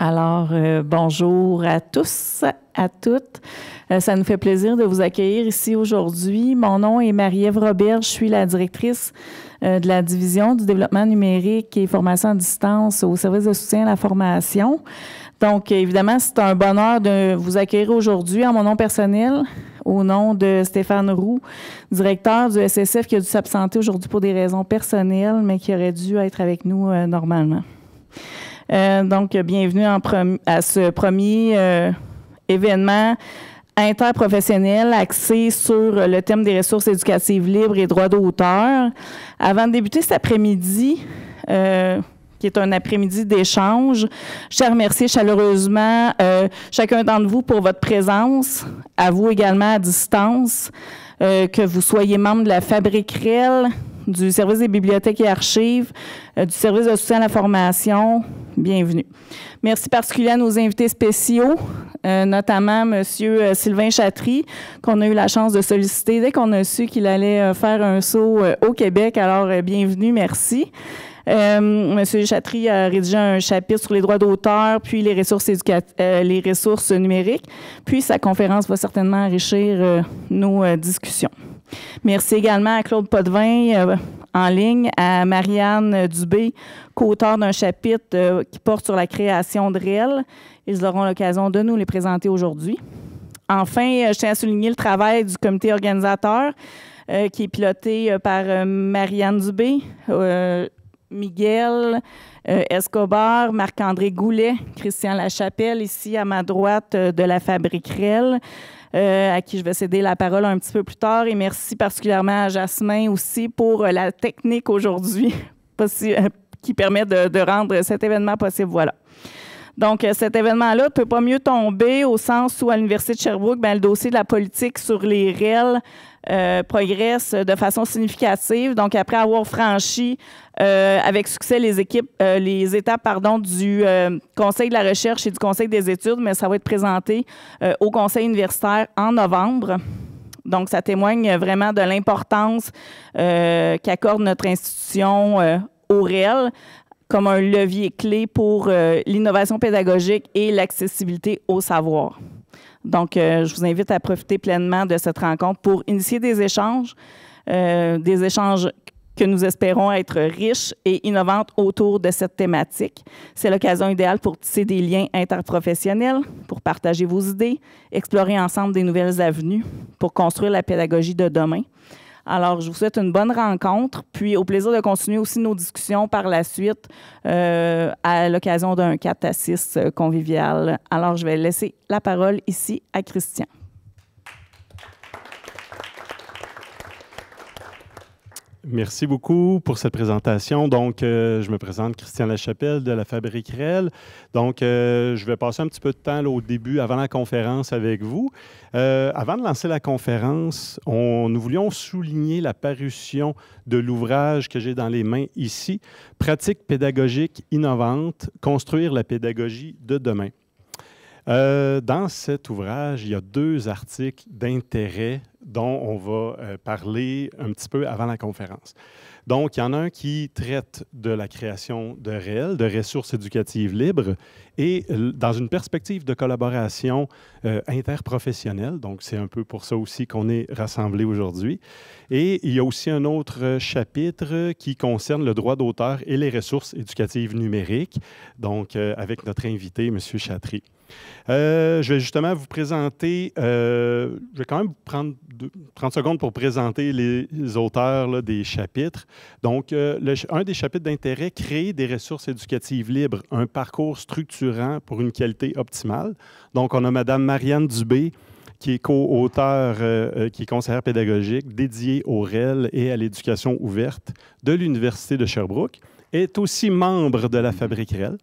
Alors, euh, bonjour à tous, à toutes. Euh, ça nous fait plaisir de vous accueillir ici aujourd'hui. Mon nom est Marie-Ève Robert. Je suis la directrice euh, de la division du développement numérique et formation à distance au service de soutien à la formation. Donc, évidemment, c'est un bonheur de vous accueillir aujourd'hui en mon nom personnel, au nom de Stéphane Roux, directeur du SSF qui a dû s'absenter aujourd'hui pour des raisons personnelles, mais qui aurait dû être avec nous normalement. Euh, donc, bienvenue en à ce premier euh, événement interprofessionnel axé sur le thème des ressources éducatives libres et droits d'auteur. Avant de débuter cet après-midi, euh, qui est un après-midi d'échange. Je à remercie chaleureusement chacun d'entre vous pour votre présence, à vous également à distance, que vous soyez membre de la Fabrique REL, du service des bibliothèques et archives, euh, du service de soutien à la formation. Bienvenue. Merci particulièrement à nos invités spéciaux, euh, notamment M. Sylvain Chatry, qu'on a eu la chance de solliciter dès qu'on a su qu'il allait euh, faire un saut au Québec. Alors, bienvenue, merci. Monsieur Chatry a rédigé un chapitre sur les droits d'auteur, puis les ressources, numériques. Puis sa conférence va certainement enrichir nos discussions. Merci également à Claude Potvin euh, en ligne, à Marianne Dubé, co-auteur d'un chapitre euh, qui porte sur la création de REL. Ils auront l'occasion de nous les présenter aujourd'hui. Enfin, euh, je tiens à souligner le travail du comité organisateur qui est piloté par Marianne Dubé, Miguel Escobar, Marc-André Goulet, Christian Lachapelle, ici à ma droite de la Fabrique REL, euh, à qui je vais céder la parole un petit peu plus tard. Et merci particulièrement à Jasmin aussi pour euh, la technique aujourd'hui euh, qui permet de, de rendre cet événement possible. Voilà. Donc, euh, cet événement-là ne peut pas mieux tomber au sens où à l'Université de Sherbrooke, ben, le dossier de la politique sur les REL euh, progresse de façon significative. Donc, après avoir franchi euh, avec succès les, équipes, les étapes du Conseil de la recherche et du Conseil des études, mais ça va être présenté au Conseil universitaire en novembre. Donc, ça témoigne vraiment de l'importance qu'accorde notre institution aux rel comme un levier clé pour euh, l'innovation pédagogique et l'accessibilité au savoir. Donc, euh, je vous invite à profiter pleinement de cette rencontre pour initier des échanges, euh, des échanges que nous espérons être riches et innovantes autour de cette thématique. C'est l'occasion idéale pour tisser des liens interprofessionnels, pour partager vos idées, explorer ensemble des nouvelles avenues, pour construire la pédagogie de demain. Alors, je vous souhaite une bonne rencontre, puis au plaisir de continuer aussi nos discussions par la suite euh, à l'occasion d'un 4 6 euh, convivial. Alors, je vais laisser la parole ici à Christian. Merci beaucoup pour cette présentation. Donc, euh, je me présente Christian Lachapelle de la Fabrique REL. Donc, euh, je vais passer un petit peu de temps au début, avant la conférence avec vous. Euh, avant de lancer la conférence, on, nous voulions souligner la parution de l'ouvrage que j'ai dans les mains ici, Pratique pédagogique innovantes, construire la pédagogie de demain. dans cet ouvrage, il y a deux articles d'intérêt dont on va euh, parler un petit peu avant la conférence. Donc, il y en a un qui traite de la création de réels, de ressources éducatives libres, et dans une perspective de collaboration euh, interprofessionnelle. Donc, c'est un peu pour ça aussi qu'on est rassemblés aujourd'hui. Et il y a aussi un autre chapitre qui concerne le droit d'auteur et les ressources éducatives numériques, donc euh, avec notre invité, M. Chatry. Euh, je vais justement vous présenter, euh, je vais quand même prendre 30 secondes pour présenter les, auteurs des chapitres. Donc, euh, un des chapitres d'intérêt, créer des ressources éducatives libres, un parcours structurant pour une qualité optimale. Donc, on a Madame Marianne Dubé, qui est co-auteur, qui est conseillère pédagogique dédiée au REL et à l'éducation ouverte de l'Université de Sherbrooke, est aussi membre de la Fabrique REL.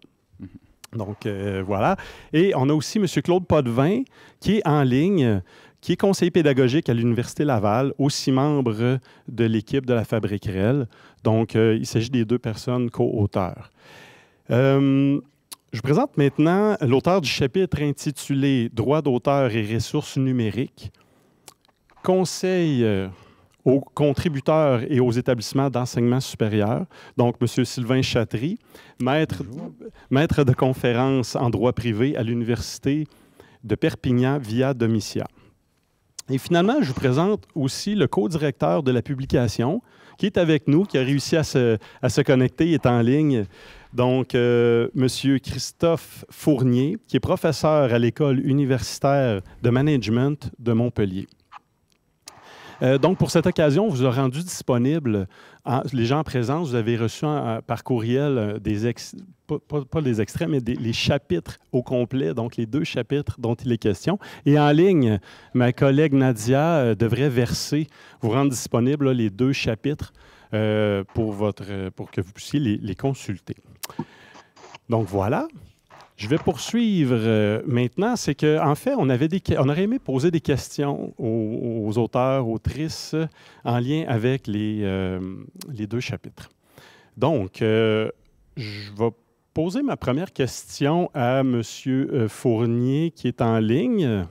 Donc, euh, voilà. Et on a aussi M. Claude Podvin, qui est en ligne, qui est conseiller pédagogique à l'Université Laval, aussi membre de l'équipe de la Fabrique REL. Donc, euh, il s'agit des deux personnes co-auteurs. Euh, je présente maintenant l'auteur du chapitre intitulé Droits d'auteur et ressources numériques. Conseil aux contributeurs et aux établissements d'enseignement supérieur. Donc, M. Sylvain Chatry, maître, de conférence en droit privé à l'Université de Perpignan via Domitia. Et finalement, je vous présente aussi le co-directeur de la publication qui est avec nous, qui a réussi à se, à se connecter, est en ligne. Donc, Monsieur M. Christophe Fournier, qui est professeur à l'École universitaire de management de Montpellier. Euh, donc, pour cette occasion, on vous a rendu disponible, les gens en présence, vous avez reçu euh, par courriel euh, des pas, pas, les extraits, mais des, les chapitres au complet, donc les deux chapitres dont il est question. Et en ligne, ma collègue Nadia devrait verser, vous rendre disponible les deux chapitres pour, votre, pour que vous puissiez les, les consulter. Donc voilà. Je vais poursuivre euh, maintenant. C'est qu'en en fait, on, avait on aurait aimé poser des questions aux, aux auteurs, autrices, en lien avec les, euh, les deux chapitres. Donc, euh, je vais poser ma première question à M. Fournier qui est en ligne.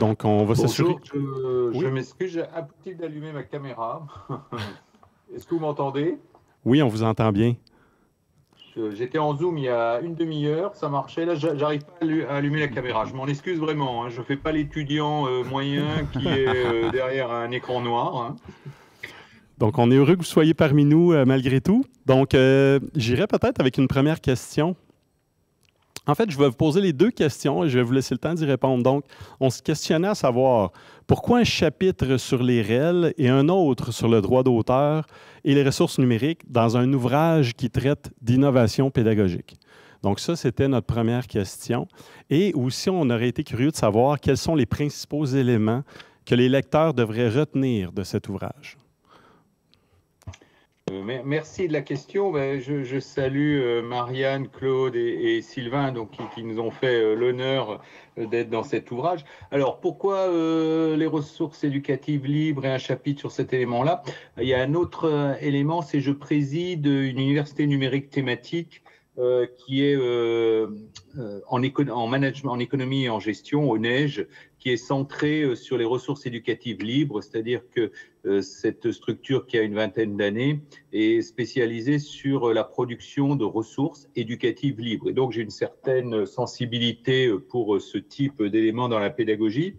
Donc, on va s'assurer. Je, je m'excuse, j'ai d'allumer ma caméra. Est-ce que vous m'entendez? Oui, on vous entend bien. J'étais en Zoom il y a une demi-heure, ça marchait. Là, j'arrive pas à allumer la caméra. Je m'en excuse vraiment. Je hein. Je fais pas l'étudiant euh, moyen qui est euh, derrière un écran noir. Hein. Donc, on est heureux que vous soyez parmi nous euh, malgré tout. Donc, j'irai peut-être avec une première question en fait, je vais vous poser les deux questions et je vais vous laisser le temps d'y répondre. Donc, on se questionnait à savoir pourquoi un chapitre sur les réels et un autre sur le droit d'auteur et les ressources numériques dans un ouvrage qui traite d'innovation pédagogique. Donc ça, c'était notre première question. Et aussi, on aurait été curieux de savoir quels sont les principaux éléments que les lecteurs devraient retenir de cet ouvrage. Euh, merci de la question. Ben, je, salue euh, Marianne, Claude et, Sylvain qui, nous ont fait euh, l'honneur d'être dans cet ouvrage. Alors pourquoi les ressources éducatives libres et un chapitre sur cet élément-là Il y a un autre élément, c'est je préside une université numérique thématique qui est en, économie et en gestion au NEIGE, qui est centré euh, sur les ressources éducatives libres, c'est-à-dire que euh, cette structure qui a une vingtaine d'années est spécialisée sur euh, la production de ressources éducatives libres. Et donc j'ai une certaine sensibilité pour ce type d'éléments dans la pédagogie.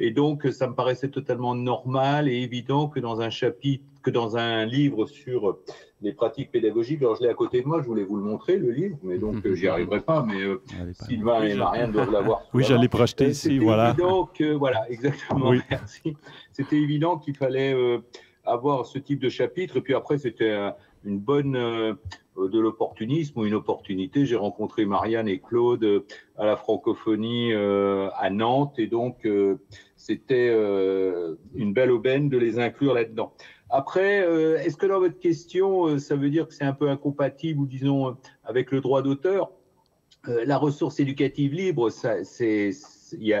Et donc ça me paraissait totalement normal et évident que dans un chapitre, que dans un livre sur les pratiques pédagogiques. Alors, je l'ai à côté de moi, je voulais vous le montrer, le livre, mais donc euh, j'y arriverai pas. Mais euh, Sylvain et Marianne doivent l'avoir. Oui, j'allais projeter ici, voilà. Donc voilà, exactement. Merci. C'était évident qu'il fallait euh, avoir ce type de chapitre. Et puis après, c'était une bonne de l'opportunisme ou une opportunité. J'ai rencontré Marianne et Claude à la francophonie à Nantes et donc c'était une belle aubaine de les inclure là-dedans. Après, euh, est-ce que dans votre question, euh, ça veut dire que c'est un peu incompatible, ou disons, euh, avec le droit d'auteur La ressource éducative libre, ça, c'est, il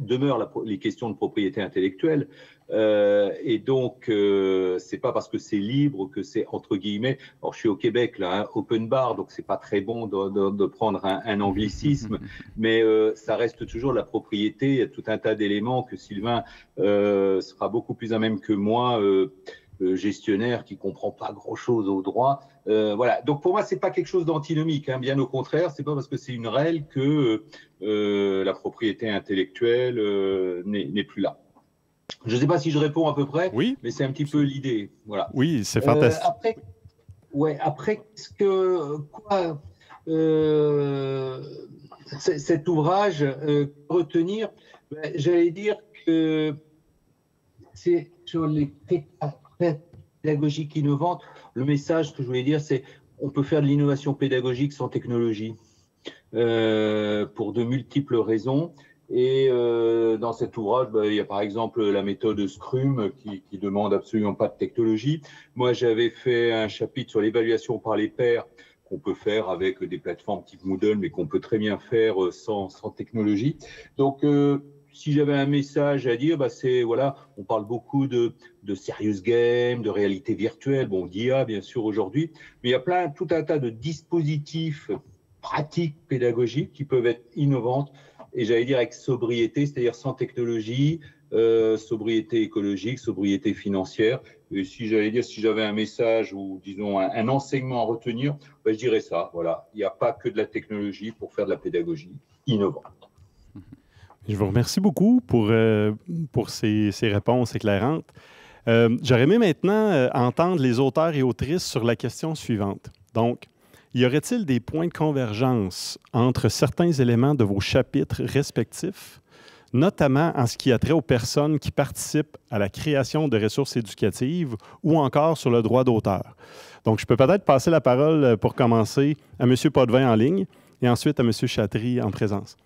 demeure les questions de propriété intellectuelle. et donc, ce c'est pas parce que c'est libre que c'est entre guillemets. Alors, je suis au Québec là, hein, open bar, donc c'est pas très bon de, prendre un, anglicisme, mais ça reste toujours la propriété. Il y a tout un tas d'éléments que Sylvain sera beaucoup plus à même que moi. Euh, gestionnaire qui comprend pas grand-chose au droit. Euh, voilà. Donc pour moi, c'est pas quelque chose d'antinomique. Hein. Bien au contraire, c'est pas parce que c'est une règle que euh, la propriété intellectuelle n'est plus là. Je ne sais pas si je réponds à peu près, oui. mais c'est un petit peu l'idée. Voilà. Oui, c'est fantastique. après, ouais, après ce que quoi cet ouvrage retenir, ben, j'allais dire que c'est sur les pédagogique innovante, le message que je voulais dire, c'est on peut faire de l'innovation pédagogique sans technologie euh, pour de multiples raisons. Et euh, dans cet ouvrage, bah, il y a par exemple la méthode Scrum qui, demande absolument pas de technologie. Moi, j'avais fait un chapitre sur l'évaluation par les pairs qu'on peut faire avec des plateformes type Moodle, mais qu'on peut très bien faire euh, sans, technologie. Donc, si j'avais un message à dire, bah c'est voilà, on parle beaucoup de, serious game, de réalité virtuelle, bon d'IA ah, bien sûr aujourd'hui, mais il y a plein tout un tas de dispositifs pratiques pédagogiques qui peuvent être innovantes et j'allais dire avec sobriété, c'est-à-dire sans technologie, euh, sobriété écologique, sobriété financière. Et si j'allais dire, si j'avais un message ou disons un, enseignement à retenir, bah, je dirais ça. Voilà, il n'y a pas que de la technologie pour faire de la pédagogie innovante. Je vous remercie beaucoup pour, euh, pour ces, réponses éclairantes. Euh, j'aurais aimé maintenant euh, entendre les auteurs et autrices sur la question suivante. Donc, y aurait-il des points de convergence entre certains éléments de vos chapitres respectifs, notamment en ce qui a trait aux personnes qui participent à la création de ressources éducatives ou encore sur le droit d'auteur? Donc, je peux peut-être passer la parole pour commencer à M. Podvin en ligne et ensuite à M. Chatry en présence.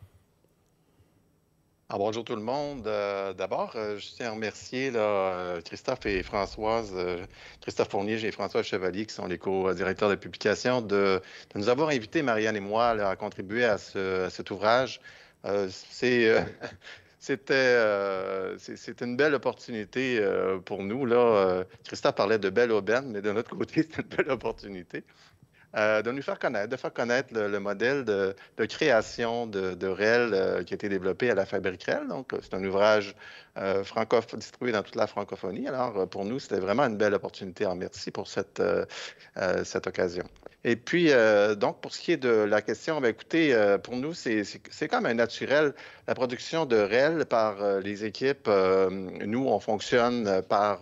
Ah, bonjour tout le monde. Euh, d'abord, euh, je tiens à remercier euh, Christophe et Françoise, Christophe Fournier et Françoise Chevalier, qui sont les co-directeurs de publication, de, nous avoir invités, Marianne et moi, à contribuer à, cet ouvrage. c'était une belle opportunité pour nous. Là. Christophe parlait de belle aubaine, mais de notre côté, c'était une belle opportunité. Euh, de nous faire connaître, de faire connaître le, modèle de, création de, REL euh, qui a été développé à la Fabrique REL. Donc, euh, c'est un ouvrage euh, distribué dans toute la francophonie. Alors, pour nous, c'était vraiment une belle opportunité. Alors, merci pour cette, cette occasion. Et puis, donc, pour ce qui est de la question, bien, écoutez, pour nous, c'est comme un naturel. La production de REL par les équipes, nous, on fonctionne par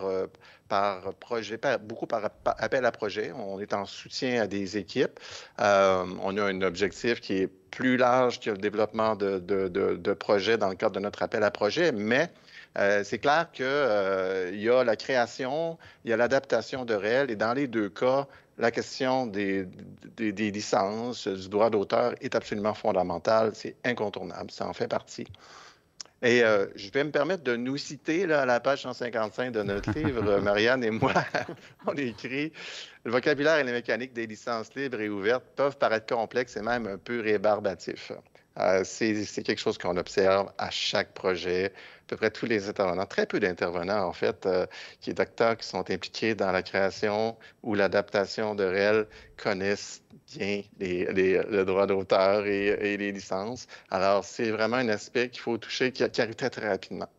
par projet, beaucoup par, appel à projet. On est en soutien à des équipes. Euh, on a un objectif qui est plus large que le développement de, de, projets dans le cadre de notre appel à projet, mais euh, c'est clair qu'il euh, il y a la création, il y a l'adaptation de réel, et dans les deux cas, la question des, des licences, du droit d'auteur est absolument fondamentale, c'est incontournable, ça en fait partie. Et euh, je vais me permettre de nous citer à la page 155 de notre livre, euh, Marianne et moi. on écrit Le vocabulaire et les mécaniques des licences libres et ouvertes peuvent paraître complexes et même un peu rébarbatifs. Euh, c'est quelque chose qu'on observe à chaque projet. À peu près tous les intervenants, très peu d'intervenants en fait, euh, qui qui sont impliqués dans la création ou l'adaptation de réels connaissent bien les, les, le droit d'auteur et, les licences. Alors, c'est vraiment un aspect qu'il faut toucher, qui, arrive très, très rapidement.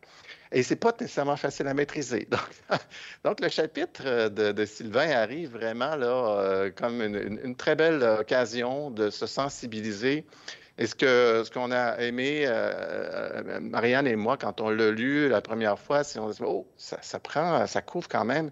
Et c'est pas nécessairement facile à maîtriser. Donc, le chapitre euh, de, Sylvain arrive vraiment là, comme une, une, très belle occasion de se sensibiliser et ce que ce qu'on a aimé, euh, euh, Marianne et moi, quand on l'a lu la première fois, c'est on oh, ça, ça, prend, ça couvre quand même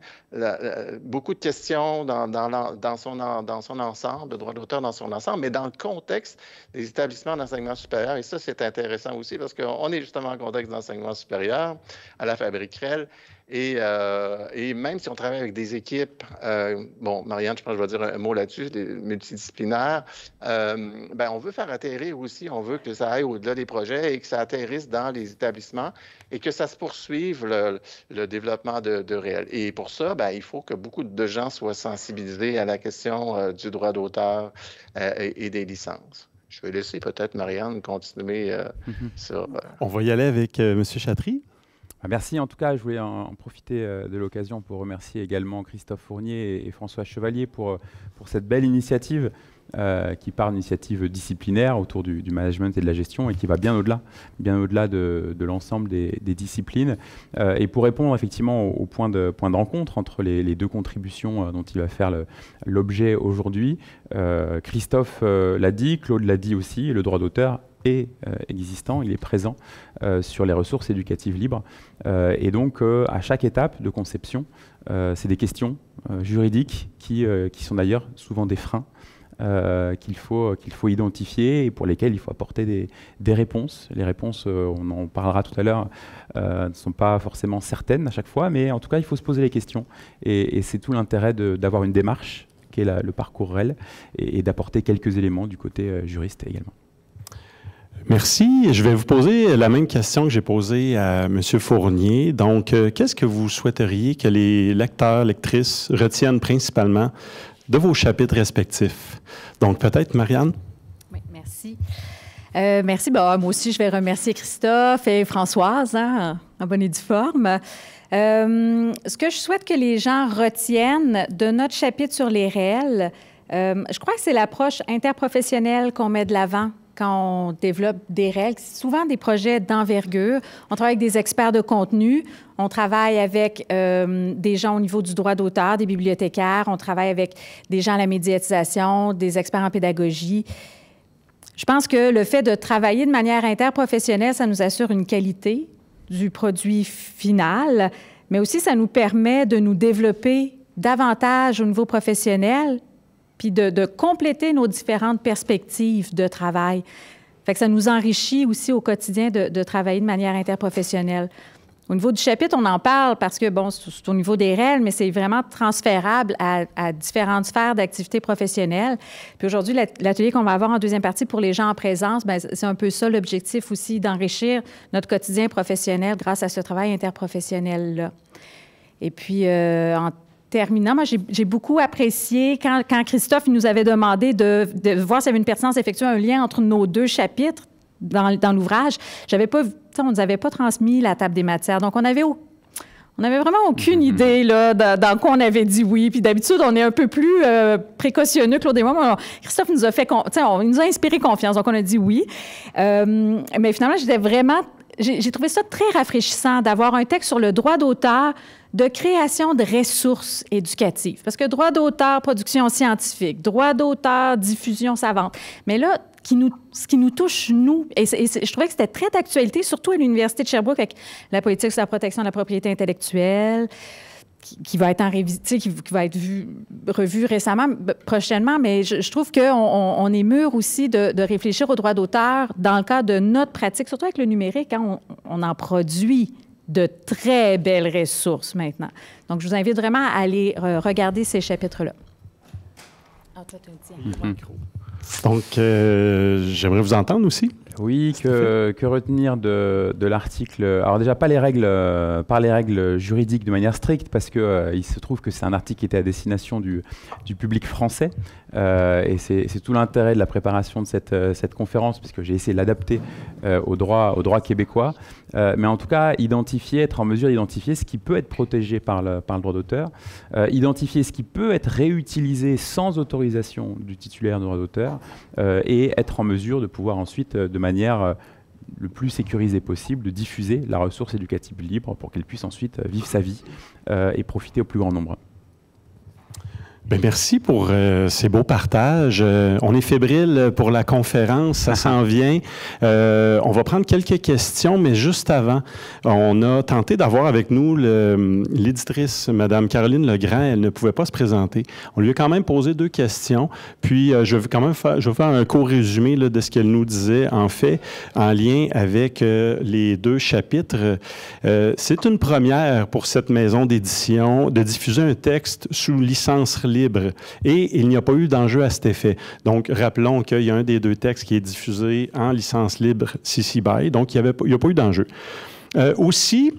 beaucoup de questions dans, dans, dans, son, dans son ensemble, le droit d'auteur dans son ensemble, mais dans le contexte des établissements d'enseignement supérieur. Et ça, c'est intéressant aussi parce qu'on est justement en contexte d'enseignement supérieur à la Fabrique Rel. Euh, et, même si on travaille avec des équipes, euh, bon, Marianne, je pense que je vais dire un mot là-dessus, multidisciplinaires, euh, ben on veut faire atterrir aussi, on veut que ça aille au-delà des projets et que ça atterrisse dans les établissements et que ça se poursuive le, développement de, de, réel. Et pour ça, ben, il faut que beaucoup de gens soient sensibilisés à la question du droit d'auteur et, des licences je vais laisser peut-être Marianne continuer mhm. sur. On va y aller avec Monsieur M. Chatry. Bah, merci en tout cas, je voulais en profiter euh, de l'occasion pour remercier également Christophe Fournier et François Chevalier pour, euh, pour cette belle initiative euh, qui part d'une initiative disciplinaire autour du, management et de la gestion et qui va bien au-delà, bien au-delà de, l'ensemble des, disciplines. et pour répondre effectivement au, point, de, point de rencontre entre les, deux contributions dont il va faire l'objet aujourd'hui, Christophe l'a dit, Claude l'a dit aussi, le droit d'auteur est euh, existant, il est présent euh, sur les ressources éducatives libres. Euh, et donc, à chaque étape de conception, c'est des questions juridiques qui, sont d'ailleurs souvent des freins qu'il faut, identifier et pour lesquels il faut apporter des, réponses. Les réponses, on en parlera tout à l'heure, ne sont pas forcément certaines à chaque fois, mais en tout cas, il faut se poser les questions. Et, c'est tout l'intérêt d'avoir une démarche qui est le parcours REL et d'apporter quelques éléments du côté juriste également. Merci. Je vais vous poser la même question que j'ai posée à M. Fournier. Donc, euh, qu'est-ce que vous souhaiteriez que les lecteurs, lectrices retiennent principalement de vos chapitres respectifs? Donc, peut-être Marianne? merci. Euh, merci. Bah, moi aussi, je vais remercier Christophe et Françoise hein, en bonne et forme. Euh, ce que je souhaite que les gens retiennent de notre chapitre sur les réels, je crois que c'est l'approche interprofessionnelle qu'on met de l'avant quand on développe des règles, souvent des projets d'envergure. On travaille avec des experts de contenu, on travaille avec euh, des gens au niveau du droit d'auteur, des bibliothécaires, on travaille avec des gens à la médiatisation, des experts en pédagogie. Je pense que le fait de travailler de manière interprofessionnelle, ça nous assure une qualité du produit final, mais aussi ça nous permet de nous développer davantage au niveau professionnel puis de, compléter nos différentes perspectives de travail. Fait que ça nous enrichit aussi au quotidien de, travailler de manière interprofessionnelle. Au niveau du chapitre, on en parle parce que, bon, c'est au niveau des règles, mais c'est vraiment transférable à, différentes sphères d'activité professionnelle. Puis aujourd'hui, l'atelier qu'on va avoir en deuxième partie pour les gens en présence, ben, c'est un peu ça l'objectif aussi, d'enrichir notre quotidien professionnel grâce à ce travail interprofessionnel-là. Et puis, euh, en terminant, moi, j'ai beaucoup apprécié quand, Christophe nous avait demandé de, voir s'il y avait une pertinence d'effectuer un lien entre nos deux chapitres dans, l'ouvrage. J'avais pas, on ne nous avait pas transmis la table des matières. Donc, on avait on n'avait vraiment aucune mm-hmm. idée là, dans, quoi on avait dit oui. Puis d'habitude, on est un peu plus euh, précautionneux. Claude et moi, Christophe nous a fait, on, il nous a inspiré confiance, donc on a dit oui. Euh, mais finalement, j'étais vraiment j'ai trouvé ça très rafraîchissant d'avoir un texte sur le droit d'auteur de création de ressources éducatives. Parce que droit d'auteur, production scientifique, droit d'auteur, diffusion savante. Mais là, qui nous, ce qui nous touche, nous. Et, je trouvais que c'était très d'actualité, surtout à l'Université de Sherbrooke, avec la politique sur la protection de la propriété intellectuelle, qui, va être en qui, va être vu revue récemment, prochainement. Mais je, trouve qu'on on est mûr aussi de, réfléchir aux droits d'auteur dans le cadre de notre pratique, surtout avec le numérique. quand hein. on, on en produit de très belles ressources maintenant. Donc, je vous invite vraiment à aller euh, regarder ces chapitres-là. Ah, mhm. Donc, euh, j'aimerais vous entendre aussi. Oui, que, retenir de, l'article Alors déjà, pas les règles, euh, par les règles juridiques de manière stricte, parce qu'il se trouve que c'est un article qui était à destination du, public français, et c'est tout l'intérêt de la préparation de cette, conférence, puisque j'ai essayé de l'adapter au, droit, au droit québécois. Euh, mais en tout cas, identifier, être en mesure d'identifier ce qui peut être protégé par le, droit d'auteur, euh, identifier ce qui peut être réutilisé sans autorisation du titulaire du droit d'auteur, euh, et être en mesure de pouvoir ensuite, de manière le plus sécurisée possible, de diffuser la ressource éducative libre pour qu'elle puisse ensuite vivre sa vie et profiter au plus grand nombre. Ben, merci pour euh, ces beaux partages. Euh, on est fébrile pour la conférence, ça s'en vient. Euh, on va prendre quelques questions, mais juste avant, on a tenté d'avoir avec nous l'éditrice, Madame Caroline Legrand. Elle ne pouvait pas se présenter. On lui a quand même posé deux questions. Puis, je vais quand même faire, je faire un court résumé de ce qu'elle nous disait, en fait, en lien avec les deux chapitres. C'est une première pour cette maison d'édition de diffuser un texte sous licence libre libre et il n'y a pas eu d'enjeu à cet effet. Donc, rappelons qu'il y a un des deux textes qui est diffusé en licence libre CC BY, donc il n'y a pas eu d'enjeu. Euh, aussi,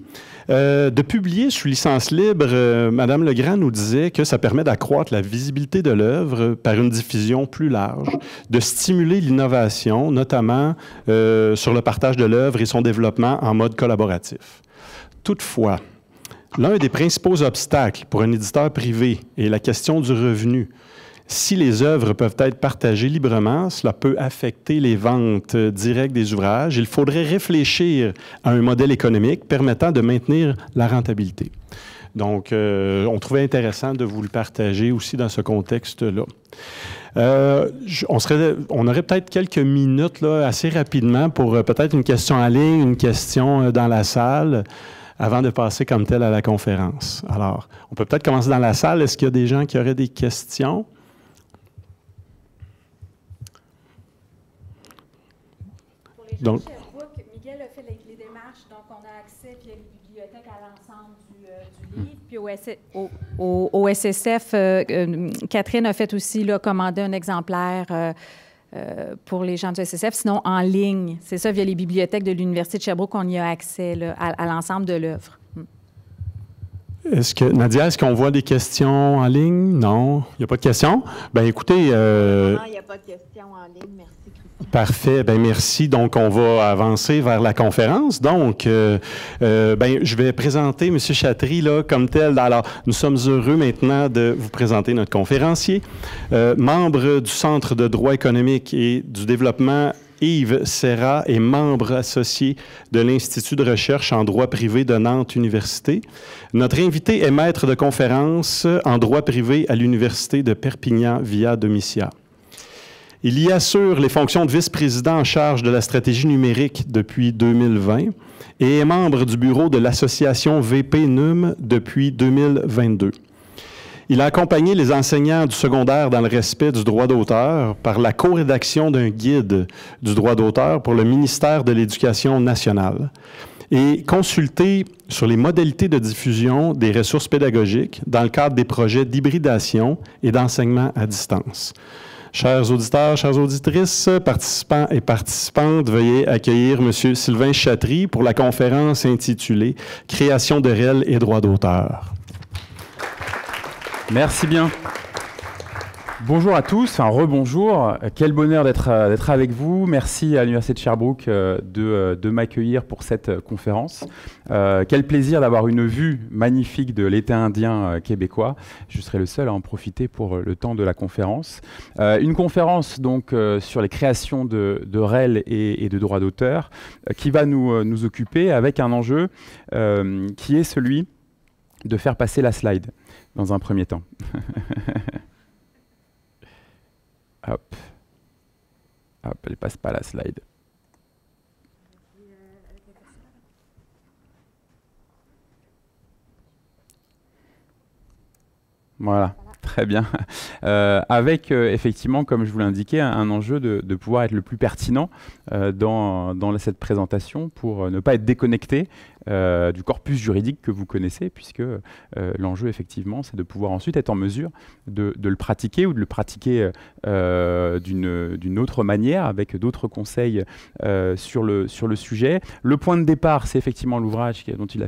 euh, de publier sous licence libre, Mme euh, Madame Legrand nous disait que ça permet d'accroître la visibilité de l'œuvre par une diffusion plus large, de stimuler l'innovation, notamment sur le partage de l'œuvre et son développement en mode collaboratif. Toutefois, L'un des principaux obstacles pour un éditeur privé est la question du revenu. Si les œuvres peuvent être partagées librement, cela peut affecter les ventes directes des ouvrages. Il faudrait réfléchir à un modèle économique permettant de maintenir la rentabilité. Donc, euh, on trouvait intéressant de vous le partager aussi dans ce contexte-là. Euh, on, aurait peut-être quelques minutes là, assez rapidement pour euh, peut-être une question en ligne, une question dans la salle avant de passer comme tel à la conférence. Alors, on peut peut-être commencer dans la salle. Est-ce qu'il y a des gens qui auraient des questions? donc, Miguel a fait les, démarches, donc on a accès puis à la bibliothèque à l'ensemble du, euh, hmm. livre. Puis au, SSF, euh, euh, Catherine a fait aussi là, commander un exemplaire euh, pour les gens du SSF, sinon en ligne. C'est ça, via les bibliothèques de l'Université de Sherbrooke, qu'on y a accès à, l'ensemble de l'œuvre. Hmm. Est-ce que, Nadia, est-ce qu'on voit des questions en ligne? Non? Il n'y a pas de questions? Bien, écoutez... Euh, non, il n'y a pas de questions en ligne, merci. Parfait, ben merci. Donc, on va avancer vers la conférence. Donc, euh, euh, ben, je vais présenter M. Chatry là, comme tel. Alors, nous sommes heureux maintenant de vous présenter notre conférencier, euh, membre du Centre de droit économique et du développement Yves Serra et membre associé de l'Institut de recherche en droit privé de Nantes Université. Notre invité est maître de conférence en droit privé à l'Université de Perpignan via Domicia. Il y assure les fonctions de vice-président en charge de la stratégie numérique depuis 2020 et est membre du bureau de l'association VPNUM depuis 2022. Il a accompagné les enseignants du secondaire dans le respect du droit d'auteur par la co-rédaction d'un guide du droit d'auteur pour le ministère de l'Éducation nationale et consulté sur les modalités de diffusion des ressources pédagogiques dans le cadre des projets d'hybridation et d'enseignement à distance. Chers auditeurs, chères auditrices, participants et participantes, veuillez accueillir M. Sylvain Chatry pour la conférence intitulée Création de réels et droits d'auteur. Merci bien. Bonjour à tous, un rebonjour. Quel bonheur euh, d'être avec vous. Merci à l'Université de Sherbrooke euh, euh, de, m'accueillir pour cette conférence. quel plaisir d'avoir une vue magnifique de l'été indien québécois. Je serai le seul à en profiter pour le temps de la conférence. une conférence donc sur les créations de, REL et, de droits d'auteur qui va nous, occuper avec un enjeu qui est celui de faire passer la slide dans un premier temps. Hop. Hop, elle passe pas la slide. Voilà, très bien. Euh, avec euh, effectivement, comme je vous l'indiquais, un, un, enjeu de, pouvoir être le plus pertinent euh, dans, dans, cette présentation pour ne pas être déconnecté euh, du corpus juridique que vous connaissez, puisque euh, l'enjeu, effectivement, c'est de pouvoir ensuite être en mesure de, le pratiquer ou de le pratiquer euh, d'une autre manière, avec d'autres conseils sur, le, sujet. Le point de départ, c'est effectivement l'ouvrage dont il a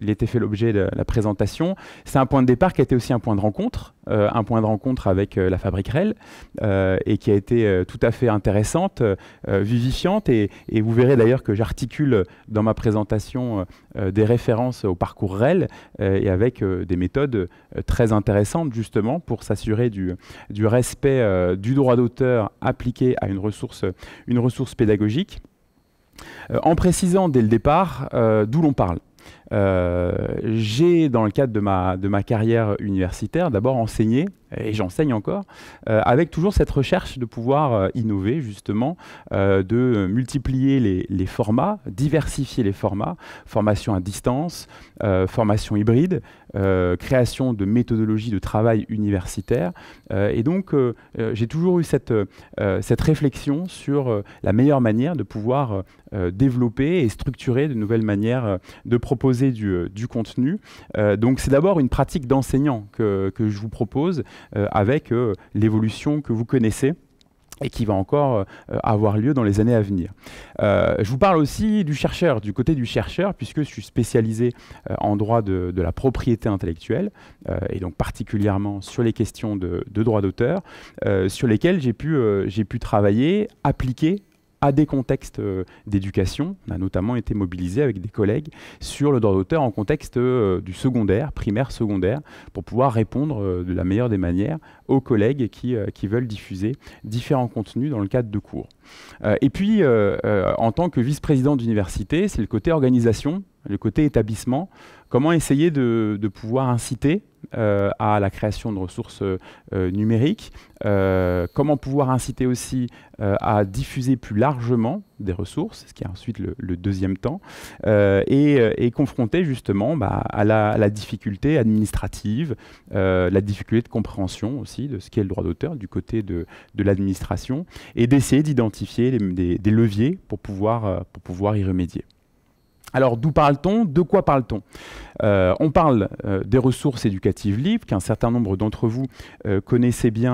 il a été fait l'objet de la présentation. C'est un point de départ qui a été aussi un point de rencontre euh, un point de rencontre avec euh, la Fabrique REL euh, et qui a été tout à fait intéressante, vivifiante. Et, vous verrez d'ailleurs que j'articule dans ma présentation des références au parcours REL et avec des méthodes très intéressantes justement pour s'assurer du, du, respect du droit d'auteur appliqué à une ressource, une ressource pédagogique. en précisant dès le départ d'où l'on parle. Euh, j'ai, dans le cadre de ma, de ma carrière universitaire, d'abord enseigné euh, et j'enseigne encore, euh, avec toujours cette recherche de pouvoir euh, innover justement, de multiplier les, formats, diversifier les formats, formation à distance, formation hybride, création de méthodologies de travail universitaire. et donc j'ai toujours eu cette, cette réflexion sur la meilleure manière de pouvoir développer et structurer de nouvelles manières de proposer du, du contenu. donc c'est d'abord une pratique d'enseignant que, que je vous propose. Euh, avec euh, l'évolution que vous connaissez et qui va encore euh, avoir lieu dans les années à venir. je vous parle aussi du chercheur, du côté du chercheur, puisque je suis spécialisé en droit de, la propriété intellectuelle, et donc particulièrement sur les questions de, droit d'auteur, sur lesquelles j'ai pu, pu travailler, appliquer à des contextes euh, d'éducation. On a notamment été mobilisé avec des collègues sur le droit d'auteur en contexte euh, du secondaire, primaire, secondaire, pour pouvoir répondre euh, de la meilleure des manières aux collègues qui, qui veulent diffuser différents contenus dans le cadre de cours. et puis, en tant que vice-président d'université, c'est le côté organisation le côté établissement, Comment essayer de, pouvoir inciter euh, à la création de ressources euh, numériques, euh, comment pouvoir inciter aussi à diffuser plus largement des ressources, ce qui est ensuite le, deuxième temps, et, confronter justement bah, à, la, difficulté administrative, la difficulté de compréhension aussi de ce qu'est le droit d'auteur du côté de, de l'administration, et d'essayer d'identifier des, leviers pour pouvoir, pour pouvoir y remédier. Alors d'où parle-t-on De quoi parle-t-on euh, On parle euh, des ressources éducatives libres qu'un certain nombre d'entre vous euh, connaissez bien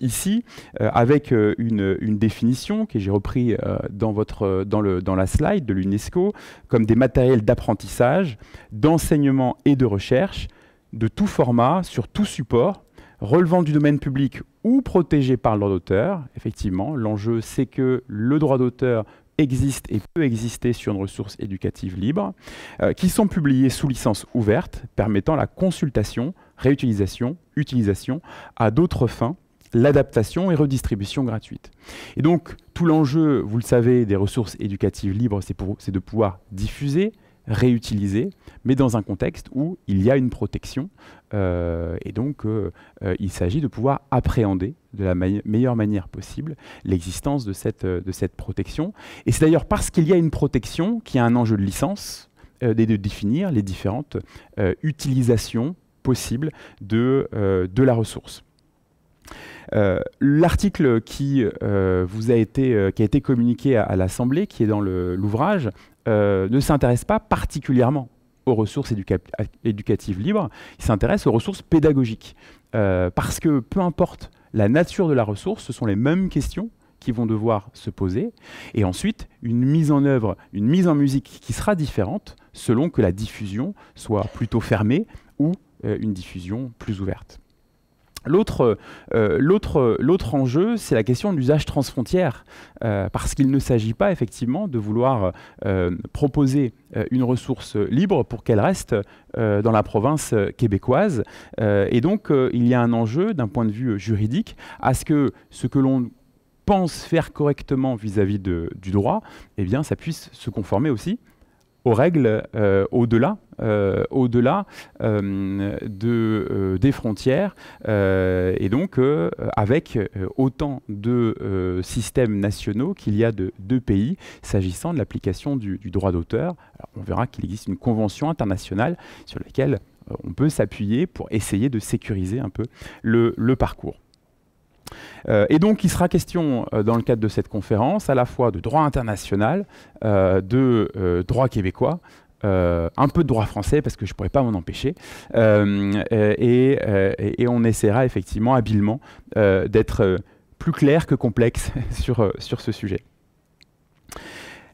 ici, avec une, définition que j'ai repris dans, dans la slide de l'UNESCO, comme des matériels d'apprentissage, d'enseignement et de recherche, de tout format, sur tout support, relevant du domaine public ou protégé par le droit d'auteur. Effectivement, l'enjeu c'est que le droit d'auteur existe et peut exister sur une ressource éducative libre, euh, qui sont publiées sous licence ouverte, permettant la consultation, réutilisation, utilisation à d'autres fins l'adaptation et redistribution gratuite. Et donc, tout l'enjeu, vous le savez, des ressources éducatives libres, c'est de pouvoir diffuser, réutiliser, mais dans un contexte où il y a une protection. Euh, et donc, euh, euh, il s'agit de pouvoir appréhender de la meilleure manière possible l'existence de cette, de cette protection. Et c'est d'ailleurs parce qu'il y a une protection qui a un enjeu de licence de définir les différentes utilisations possibles de, de la ressource. l'article qui a été qui a été communiqué à l'Assemblée, qui est dans l'ouvrage, euh, ne s'intéresse pas particulièrement aux ressources éducatives libres, il s'intéresse aux ressources pédagogiques. Euh, parce que peu importe la nature de la ressource, ce sont les mêmes questions qui vont devoir se poser. Et ensuite, une mise en œuvre, une mise en musique qui sera différente selon que la diffusion soit plutôt fermée ou euh, une diffusion plus ouverte. Euh, l'autre, enjeu, c'est la question de l'usage transfrontière, euh, parce qu'il ne s'agit pas effectivement de vouloir euh, proposer une ressource libre pour qu'elle reste dans la province québécoise. et donc, il y a un enjeu d'un point de vue juridique à ce que ce que l'on pense faire correctement vis-à-vis du droit, eh bien, ça puisse se conformer aussi aux règles euh, au-delà, euh, au euh, des frontières, et donc avec autant de systèmes nationaux qu'il y a de pays s'agissant de l'application du, droit d'auteur. on verra qu'il existe une convention internationale sur laquelle on peut s'appuyer pour essayer de sécuriser un peu le parcours. Euh, et donc, il sera question, euh, dans le cadre de cette conférence, à la fois de droit international, euh, de droit québécois, un peu de droit français, parce que je ne pourrais pas m'en empêcher, et, on essaiera effectivement habilement d'être plus clair que complexe sur, sur ce sujet.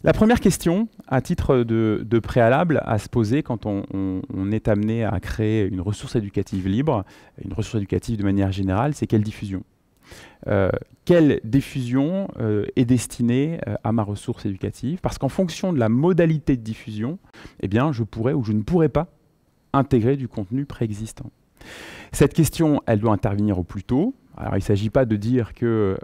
La première question, à titre de, préalable, à se poser quand on, est amené à créer une ressource éducative libre, une ressource éducative de manière générale, c'est quelle diffusion euh, quelle diffusion euh, est destinée euh, à ma ressource éducative, parce qu'en fonction de la modalité de diffusion, eh bien, je pourrais ou je ne pourrais pas intégrer du contenu préexistant. Cette question, elle doit intervenir au plus tôt. Alors, il ne s'agit pas de dire qu'il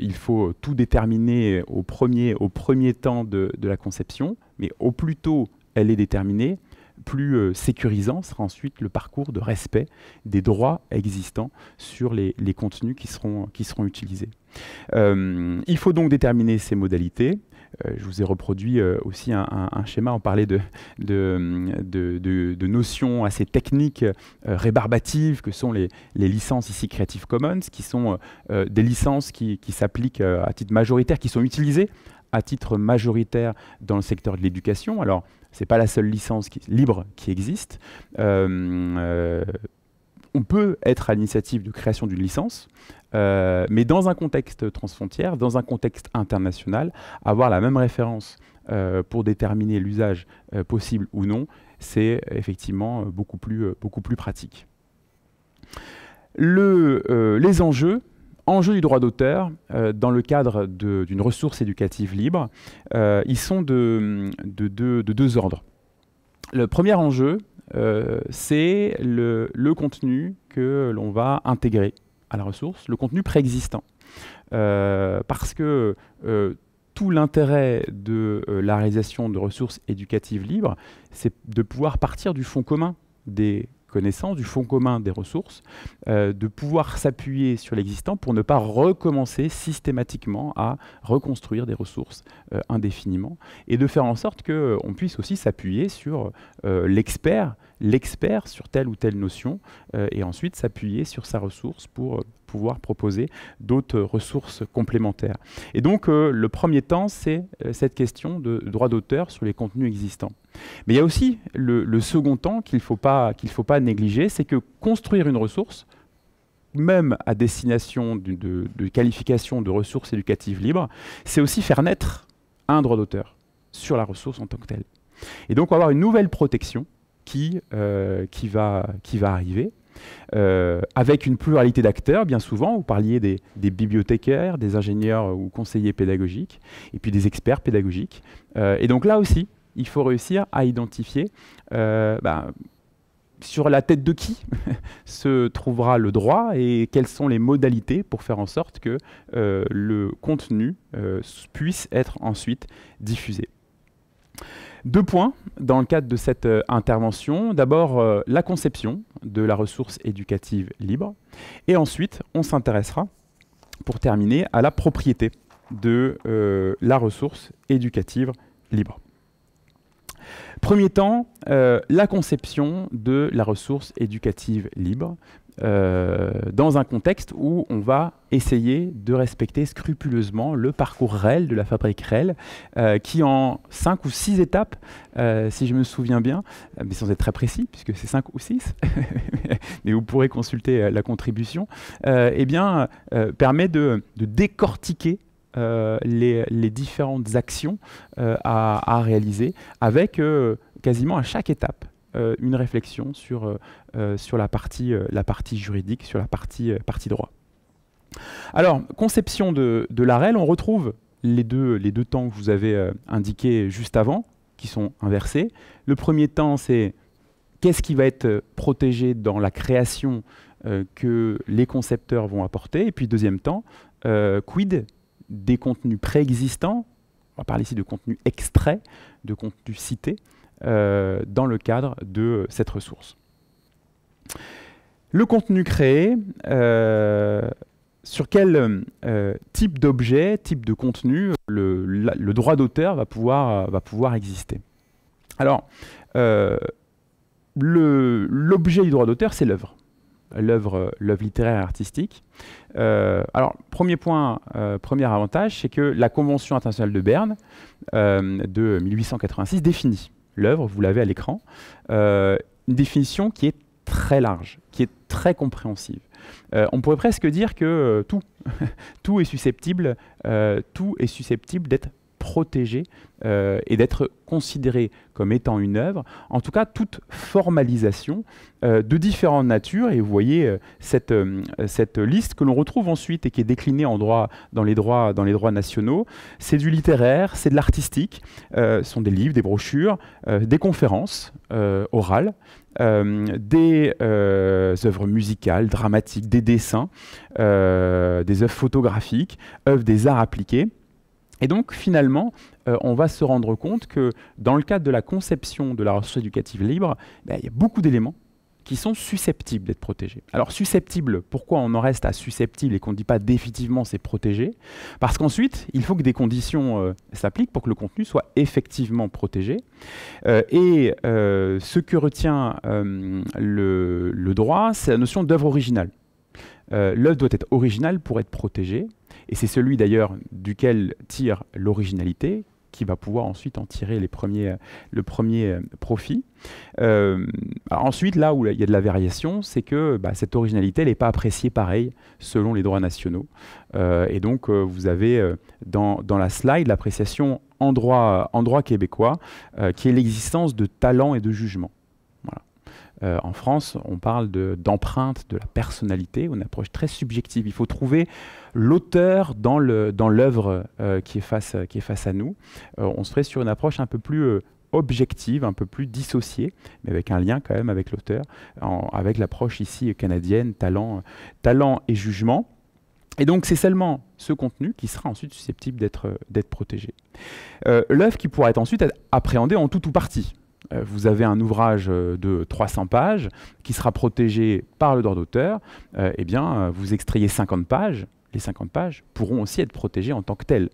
il faut tout déterminer au premier, au premier temps de la conception, mais au plus tôt elle est déterminée, plus euh, sécurisant sera ensuite le parcours de respect des droits existants sur les, contenus qui seront, qui seront utilisés. Euh, il faut donc déterminer ces modalités. Euh, je vous ai reproduit aussi un, schéma, on parlait de, de, notions assez techniques, rébarbatives, que sont les, licences ici Creative Commons, qui sont des licences qui, s'appliquent à titre majoritaire, qui sont utilisées à titre majoritaire dans le secteur de l'éducation. Alors, c'est pas la seule licence libre qui existe. Euh, euh, on peut être à l'initiative de création d'une licence, euh, mais dans un contexte transfrontière, dans un contexte international, avoir la même référence pour déterminer l'usage possible ou non, c'est effectivement beaucoup plus, beaucoup plus pratique. Le, les enjeux, enjeux du droit d'auteur euh, dans le cadre d'une ressource éducative libre, euh, ils sont de, deux ordres. Le premier enjeu, euh, c'est le, le, contenu que l'on va intégrer à la ressource, le contenu préexistant. parce que tout l'intérêt de la réalisation de ressources éducatives libres, c'est de pouvoir partir du fond commun des connaissance, du fonds commun des ressources, euh, de pouvoir s'appuyer sur l'existant pour ne pas recommencer systématiquement à reconstruire des ressources euh, indéfiniment, et de faire en sorte qu'on euh, puisse aussi s'appuyer sur l'expert, l'expert sur telle ou telle notion, et ensuite s'appuyer sur sa ressource pour pouvoir proposer d'autres ressources complémentaires. Et donc, euh, le premier temps, c'est euh, cette question de droit d'auteur sur les contenus existants. Mais il y a aussi le, second temps qu'il ne faut, faut pas négliger, c'est que construire une ressource, même à destination de, de, qualification de ressources éducatives libres, c'est aussi faire naître un droit d'auteur sur la ressource en tant que telle. Et donc on va avoir une nouvelle protection qui, euh, qui, va, qui va arriver, euh, avec une pluralité d'acteurs, bien souvent. Vous parliez des, bibliothécaires, des ingénieurs ou conseillers pédagogiques, et puis des experts pédagogiques. Euh, et donc là aussi, il faut réussir à identifier euh, ben, sur la tête de qui se trouvera le droit et quelles sont les modalités pour faire en sorte que le contenu puisse être ensuite diffusé. Deux points dans le cadre de cette euh, intervention. D'abord, euh, la conception de la ressource éducative libre. Et ensuite, on s'intéressera, pour terminer, à la propriété de euh, la ressource éducative libre. Premier temps, euh, la conception de la ressource éducative libre euh, dans un contexte où on va essayer de respecter scrupuleusement le parcours REL de la fabrique REL, euh, qui en cinq ou six étapes, si je me souviens bien, mais sans être très précis, puisque c'est cinq ou six, mais vous pourrez consulter la contribution, eh bien, permet de décortiquer euh, les, différentes actions euh, à, réaliser avec euh, quasiment à chaque étape une réflexion sur, sur la, partie, la partie juridique, sur la partie, partie droit. Alors, conception de, de l'AREL, on retrouve les deux, les deux temps que vous avez indiqués juste avant, qui sont inversés. Le premier temps, c'est qu'est-ce qui va être protégé dans la création que les concepteurs vont apporter. Et puis, deuxième temps, quid des contenus préexistants, on va parler ici de contenu extraits, de contenu cité, euh, dans le cadre de cette ressource. Le contenu créé, euh, sur quel euh, type d'objet, type de contenu le, droit d'auteur va pouvoir, va pouvoir exister Alors, l'objet du droit d'auteur, c'est l'œuvre. Euh, l'œuvre littéraire et artistique. Euh, alors, premier point, euh, premier avantage, c'est que la Convention internationale de Berne de 1886 définit l'œuvre, vous l'avez à l'écran, une définition qui est très large, qui est très compréhensive. on pourrait presque dire que tout, tout est susceptible, tout est susceptible d'être protégée euh, et d'être considéré comme étant une œuvre. En tout cas, toute formalisation euh, de différentes natures. Et vous voyez euh, cette, cette liste que l'on retrouve ensuite et qui est déclinée en droit, dans, les droits, dans les droits nationaux. C'est du littéraire, c'est de l'artistique. ce sont des livres, des brochures, des conférences orales. des œuvres musicales, dramatiques, des dessins, des œuvres photographiques, œuvres des arts appliqués. Et donc finalement, euh, on va se rendre compte que dans le cadre de la conception de la ressource éducative libre, ben, il y a beaucoup d'éléments qui sont susceptibles d'être protégés. Alors susceptible », pourquoi on en reste à susceptible et qu'on ne dit pas définitivement c'est protégé Parce qu'ensuite, il faut que des conditions euh, s'appliquent pour que le contenu soit effectivement protégé. Euh, et ce que retient le, le, droit, c'est la notion d'œuvre originale. L'œuvre doit être originale pour être protégée. Et c'est celui d'ailleurs duquel tire l'originalité qui va pouvoir ensuite en tirer les premiers, euh, le premier euh, profit. Euh, ensuite, là où il y a de la variation, c'est que bah, cette originalité, n'est pas appréciée pareil selon les droits nationaux. et donc, vous avez dans, dans, la slide l'appréciation en droit, en droit québécois, qui est l'existence de talent et de jugement. Euh, en France, on parle d'empreinte de, la personnalité, une approche très subjective. Il faut trouver l'auteur dans l'œuvre euh, qui, est face à nous. Euh, on serait sur une approche un peu plus objective, un peu plus dissociée, mais avec un lien quand même avec l'auteur, avec l'approche ici canadienne, talent, talent et jugement. Et donc c'est seulement ce contenu qui sera ensuite susceptible d'être protégé. L'œuvre qui pourra être ensuite appréhendée en tout ou partie. Euh, vous avez un ouvrage euh, de 300 pages qui sera protégé par le droit d'auteur, euh, eh bien, vous extrayez 50 pages, les 50 pages pourront aussi être protégées en tant que telles.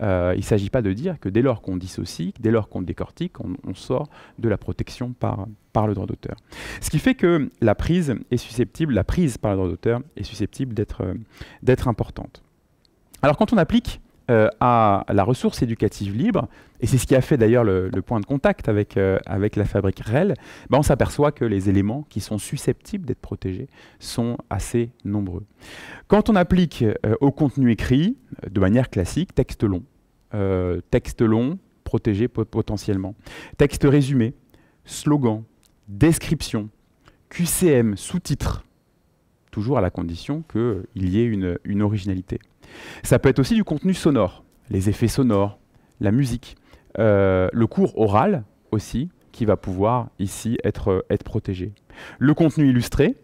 il ne s'agit pas de dire que dès lors qu'on dissocie, dès lors qu'on décortique, on, sort de la protection par, le droit d'auteur. Ce qui fait que la prise est susceptible, la prise par le droit d'auteur est susceptible d'être importante. Alors quand on applique euh, à la ressource éducative libre, et c'est ce qui a fait d'ailleurs le, point de contact avec, euh, la fabrique REL, ben, on s'aperçoit que les éléments qui sont susceptibles d'être protégés sont assez nombreux. Quand on applique euh, au contenu écrit, de manière classique, texte long, texte long protégé potentiellement, texte résumé, slogan, description, QCM, sous-titres, toujours à la condition qu'il y ait une, originalité. Ça peut être aussi du contenu sonore, les effets sonores, la musique, euh, le cours oral aussi, qui va pouvoir ici être, être protégé. Le contenu illustré,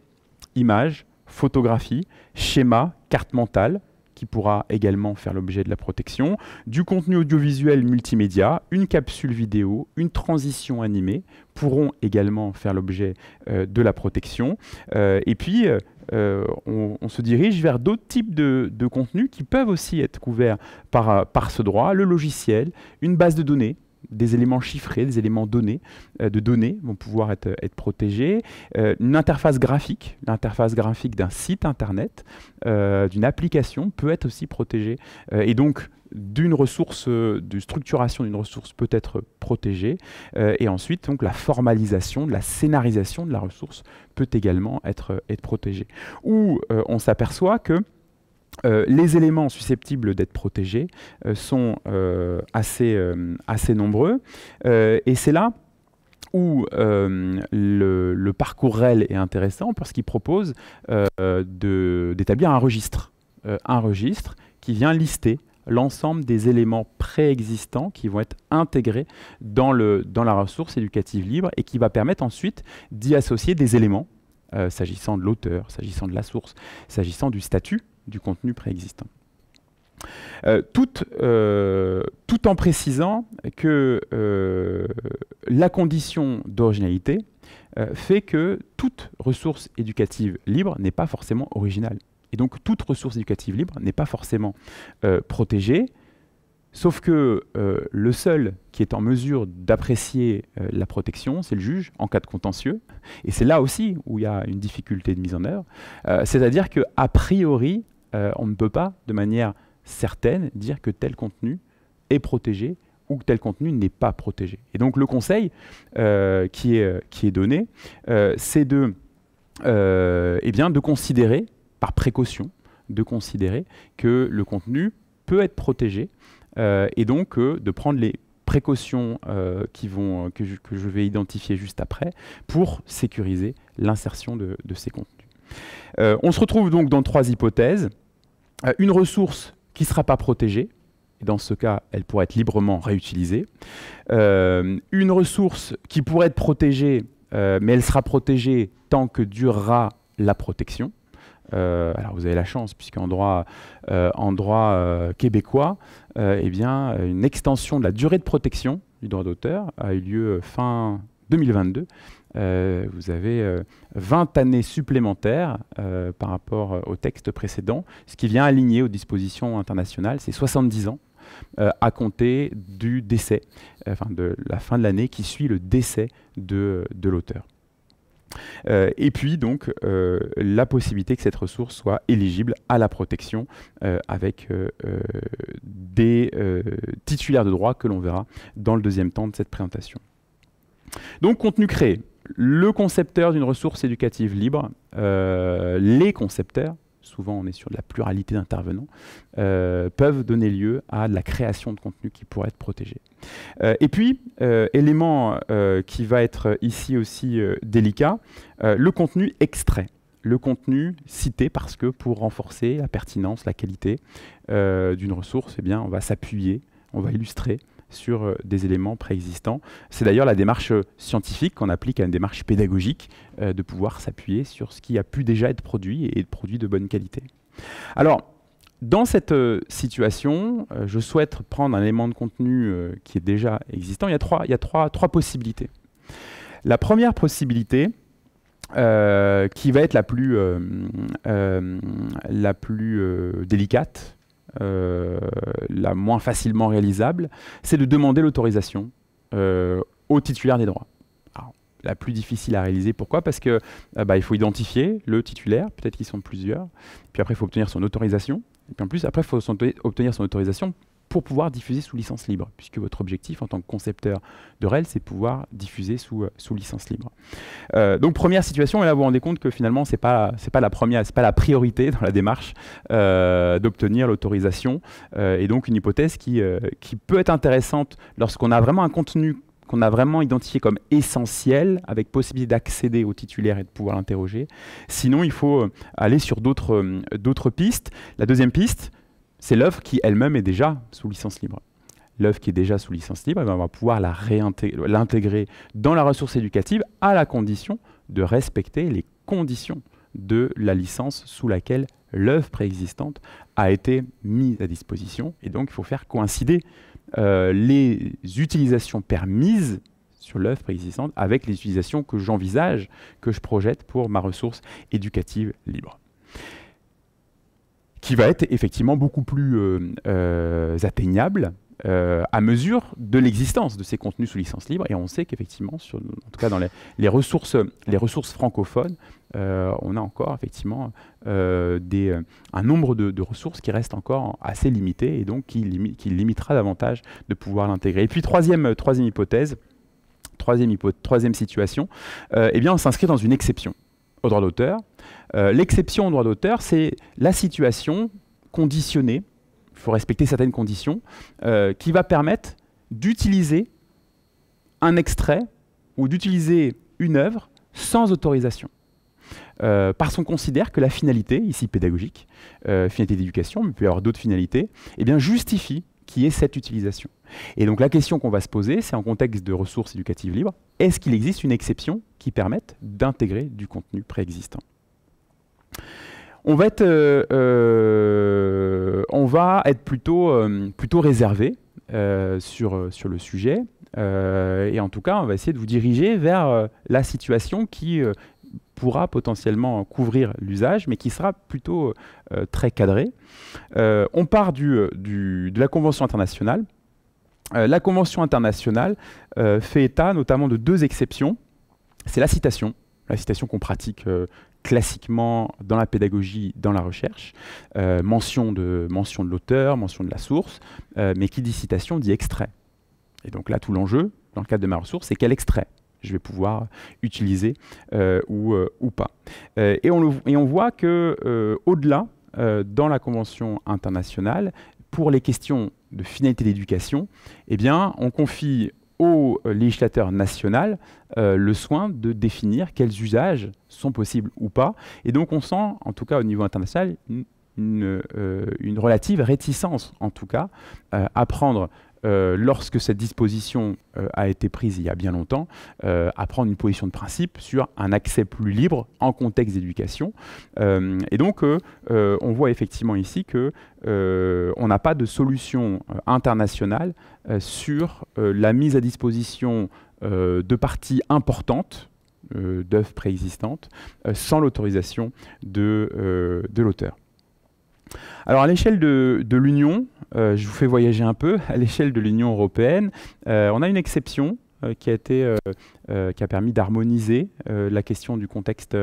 images, photographies, schémas, carte mentale, qui pourra également faire l'objet de la protection, du contenu audiovisuel multimédia, une capsule vidéo, une transition animée pourront également faire l'objet euh, de la protection. Euh, et puis, euh, on, se dirige vers d'autres types de, de, contenus qui peuvent aussi être couverts par, par ce droit, le logiciel, une base de données des éléments chiffrés, des éléments donnés, euh, de données vont pouvoir être, euh, être protégés. Euh, une interface graphique, l'interface graphique d'un site internet, d'une application peut être aussi protégée. et donc, d'une ressource, de structuration d'une ressource peut être protégée. et ensuite, donc, la formalisation, la scénarisation de la ressource peut également être, être protégée. Où on s'aperçoit que euh, les éléments susceptibles d'être protégés euh, sont euh, assez, assez, nombreux. et c'est là où le, parcours REL est intéressant parce qu'il propose d'établir un registre, un registre qui vient lister l'ensemble des éléments préexistants qui vont être intégrés dans, le, dans la ressource éducative libre et qui va permettre ensuite d'y associer des éléments, s'agissant de l'auteur, s'agissant de la source, s'agissant du statut du contenu préexistant. Euh, tout, euh, tout, en précisant que euh, la condition d'originalité fait que toute ressource éducative libre n'est pas forcément originale. Et donc toute ressource éducative libre n'est pas forcément protégée, sauf que le seul qui est en mesure d'apprécier la protection, c'est le juge en cas de contentieux. Et c'est là aussi où il y a une difficulté de mise en œuvre. C'est-à-dire qu'a priori, euh, on ne peut pas, de manière certaine, dire que tel contenu est protégé ou que tel contenu n'est pas protégé. Et donc le conseil euh, qui, est, euh, qui, est, donné, c'est de, eh bien, de considérer, par précaution, de considérer que le contenu peut être protégé et donc de prendre les précautions qui vont, que je, vais identifier juste après pour sécuriser l'insertion de ces contenus. Euh, on se retrouve donc dans trois hypothèses. Euh, une ressource qui ne sera pas protégée, et dans ce cas, elle pourrait être librement réutilisée. Euh, une ressource qui pourrait être protégée, mais elle sera protégée tant que durera la protection. alors vous avez la chance, puisqu'en droit, en droit québécois, eh bien, une extension de la durée de protection du droit d'auteur a eu lieu fin 2022 euh, vous avez 20 euh, années supplémentaires euh, par rapport au texte précédent, ce qui vient aligner aux dispositions internationales, c'est 70 ans à compter du décès, enfin de la fin de l'année qui suit le décès de, l'auteur. et puis donc la possibilité que cette ressource soit éligible à la protection avec des titulaires de droit que l'on verra dans le deuxième temps de cette présentation. Donc contenu créé, le concepteur d'une ressource éducative libre, euh, les concepteurs, souvent on est sur de la pluralité d'intervenants, euh, peuvent donner lieu à de la création de contenu qui pourrait être protégé. Euh, et puis, élément qui va être ici aussi délicat, le contenu extrait le contenu cité parce que pour renforcer la pertinence, la qualité d'une ressource, eh bien, on va s'appuyer, on va illustrer, sur euh, des éléments préexistants. C'est d'ailleurs la démarche euh, scientifique qu'on applique à une démarche pédagogique, euh, de pouvoir s'appuyer sur ce qui a pu déjà être produit et être produit de bonne qualité. Alors, dans cette situation, je souhaite prendre un élément de contenu qui est déjà existant. Il y a trois, il y trois, trois possibilités. La première possibilité, qui va être la plus, la plus délicate, euh, la moins facilement réalisable, c'est de demander l'autorisation euh, au titulaire des droits la plus difficile à réaliser. Pourquoi Parce que euh, bah, il faut identifier le titulaire, peut-être qu'ils sont plusieurs. Puis après, il faut obtenir son autorisation. Et puis en plus, après, il faut obtenir son autorisation pour pouvoir diffuser sous licence libre, puisque votre objectif en tant que concepteur de REL, c'est pouvoir diffuser sous, euh, sous licence libre. Euh, donc première situation, et là vous vous rendez compte que finalement ce n'est pas, pas la première, c'est pas la priorité dans la démarche euh, d'obtenir l'autorisation, et donc une hypothèse qui, qui peut être intéressante lorsqu'on a vraiment un contenu qu'on a vraiment identifié comme essentiel, avec possibilité d'accéder au titulaire et de pouvoir l'interroger. Sinon, il faut aller sur d'autres pistes. La deuxième piste, c'est l'œuvre qui elle-même est déjà sous licence libre. L'œuvre qui est déjà sous licence libre, eh ben, on va pouvoir l'intégrer dans la ressource éducative à la condition de respecter les conditions de la licence sous laquelle l'œuvre préexistante a été mise à disposition. Et donc, il faut faire coïncider euh, les utilisations permises sur l'œuvre préexistante avec les utilisations que j'envisage, que je projette pour ma ressource éducative libre qui va être effectivement beaucoup plus euh, euh, atteignable euh, à mesure de l'existence de ces contenus sous licence libre. Et on sait qu'effectivement, en tout cas dans les, ressources, les ressources francophones, on a encore effectivement un nombre de, ressources qui reste encore assez limité et donc qui, limitera davantage de pouvoir l'intégrer. Et puis troisième, hypothèse, troisième, troisième situation, eh bien on s'inscrit dans une exception au droit d'auteur. Euh, l'exception au droit d'auteur, c'est la situation conditionnée, il faut respecter certaines conditions, euh, qui va permettre d'utiliser un extrait ou d'utiliser une œuvre sans autorisation. Euh, parce qu'on considère que la finalité, ici pédagogique, finalité d'éducation, mais il peut y avoir d'autres finalités, eh bien justifie qui est cette utilisation. Et donc la question qu'on va se poser, c'est en contexte de ressources éducatives libres, est-ce qu'il existe une exception qui permette d'intégrer du contenu préexistant euh, euh, on va, être, plutôt, euh, réservé sur, le sujet. et en tout cas, on va essayer de vous diriger vers la situation qui pourra potentiellement couvrir l'usage, mais qui sera plutôt très cadrée. on part de la Convention internationale euh, la Convention internationale euh, fait état notamment de deux exceptions. C'est la citation, la citation qu'on pratique euh, classiquement dans la pédagogie, dans la recherche, mention de l'auteur, mention de la source, mais qui dit citation dit extrait. Et donc là, tout l'enjeu, dans le cadre de ma ressource, c'est quel extrait je vais pouvoir utiliser ou, pas. Et on, et, on voit que au-delà, dans la Convention internationale, pour les questions de finalité d'éducation, eh bien, on confie au euh, législateur national euh, le soin de définir quels usages sont possibles ou pas. Et donc on sent, en tout cas au niveau international, euh, une, relative réticence, en tout cas, à prendre euh, lorsque cette disposition euh, a été prise il y a bien longtemps, euh, à prendre une position de principe sur un accès plus libre en contexte d'éducation. et donc, on voit effectivement ici que on n'a pas de solution internationale sur la mise à disposition de parties importantes d'œuvres préexistantes sans l'autorisation de, de l'auteur. Alors à l'échelle de, l'Union, euh, je vous fais voyager un peu, à l'échelle de l'Union européenne, euh, on a une exception euh, qui a permis d'harmoniser la question du contexte,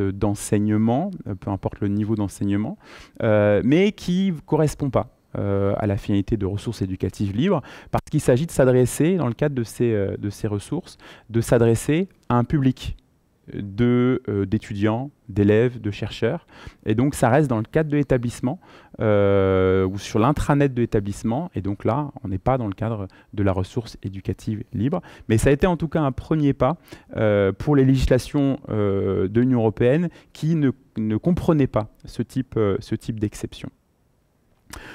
d'enseignement, peu importe le niveau d'enseignement, mais qui ne correspond pas. à la finalité de ressources éducatives libres, parce qu'il s'agit de s'adresser, dans le cadre de ces, de ces ressources, de s'adresser à un public, euh, d'étudiants, d'élèves, de chercheurs. Et donc, ça reste dans le cadre de l'établissement euh, ou sur l'intranet de l'établissement. Et donc là, on n'est pas dans le cadre de la ressource éducative libre. Mais ça a été en tout cas un premier pas euh, pour les législations de l'Union européenne qui ne, ne, comprenaient pas ce type, type d'exception.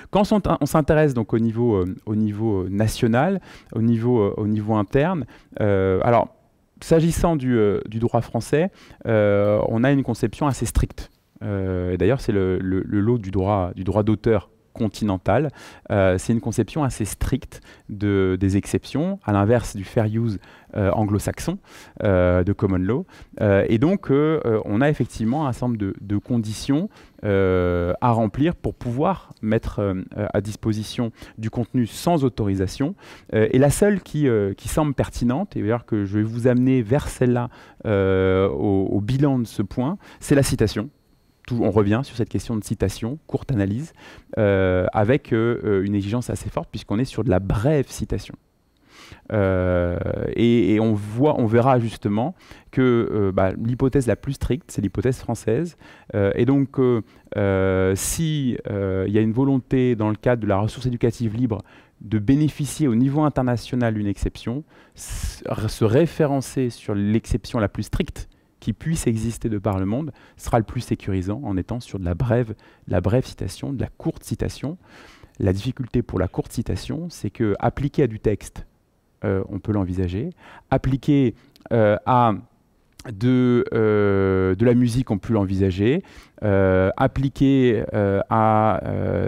Quand on s'intéresse donc au niveau, au niveau national, au niveau, au niveau interne, alors S'agissant euh, du, droit français, euh, on a une conception assez stricte. Euh, d'ailleurs, c'est le, le, lot du droit du droit d'auteur continentale. Euh, c'est une conception assez stricte des exceptions, à l'inverse du fair use euh, anglo-saxon euh, de common law. et donc, on a effectivement un ensemble de, de conditions à remplir pour pouvoir mettre à disposition du contenu sans autorisation. et la seule qui, semble pertinente, et que je vais vous amener vers celle-là au bilan de ce point, c'est la citation on revient sur cette question de citation, courte analyse, euh, avec euh, euh, une exigence assez forte puisqu'on est sur de la brève citation. et, on, voit, on verra justement que bah, l'hypothèse la plus stricte, c'est l'hypothèse française. et donc, s'il y a une volonté dans le cadre de la ressource éducative libre de bénéficier au niveau international d'une exception, se référencer sur l'exception la plus stricte qui puisse exister de par le monde sera le plus sécurisant en étant sur de la brève, la brève citation, de la courte citation. La difficulté pour la courte citation, c'est que appliqué à du texte, euh, on peut l'envisager. appliqué euh, à de, euh, de la musique, on peut l'envisager. Euh, appliqué euh, à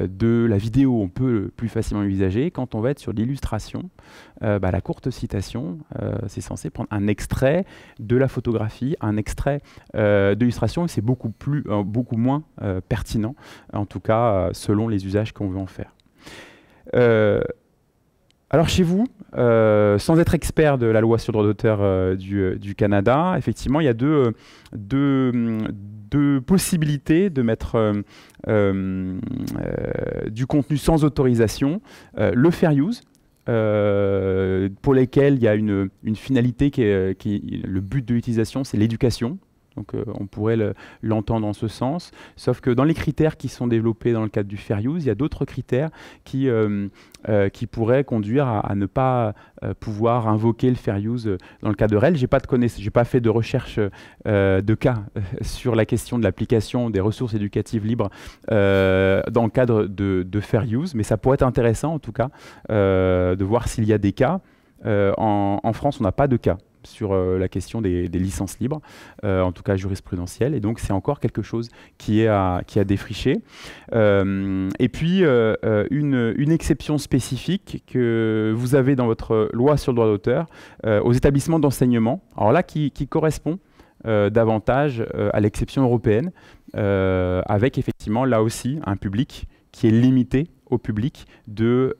de la vidéo, on peut plus facilement l'envisager. Quand on va être sur l'illustration, bah, la courte citation, c'est censé prendre un extrait de la photographie, un extrait d'illustration, et c'est beaucoup, plus, beaucoup moins pertinent, en tout cas selon les usages qu'on veut en faire. Alors chez vous, euh, sans être expert de la loi sur le droit d'auteur euh, euh, du, Canada, effectivement, il y a deux, mm, possibilités de mettre du contenu sans autorisation. le fair use, pour lesquels il y a une, finalité qui est, le but de l'utilisation, c'est l'éducation, donc euh, on pourrait l'entendre en ce sens. Sauf que dans les critères qui sont développés dans le cadre du fair use, il y a d'autres critères qui, euh, euh, pourraient conduire à, ne pas pouvoir invoquer le fair use dans le cas de REL. Je n'ai pas, pas fait de recherche de cas sur la question de l'application des ressources éducatives libres dans le cadre de, fair use, mais ça pourrait être intéressant en tout cas de voir s'il y a des cas. en France, on n'a pas de cas sur euh, la question des, licences libres, euh, en tout cas jurisprudentielles. Et donc, c'est encore quelque chose qui est à, défricher. Euh, et puis, une, exception spécifique que vous avez dans votre loi sur le droit d'auteur aux établissements d'enseignement, alors là, qui, correspond davantage à l'exception européenne, avec effectivement là aussi un public qui est limité au public de,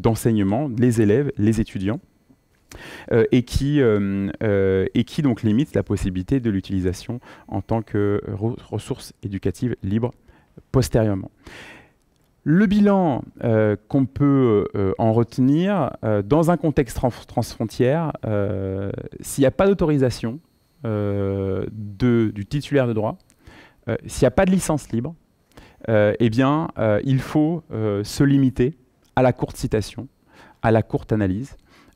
d'enseignement, les élèves, les étudiants. Euh, et, qui, euh, euh, et qui donc limite la possibilité de l'utilisation en tant que ressource éducative libre postérieurement. Le bilan qu'on peut en retenir, dans un contexte transfrontière, s'il n'y a pas d'autorisation du titulaire de droit, s'il n'y a pas de licence libre, eh bien, il faut se limiter à la courte citation, à la courte analyse,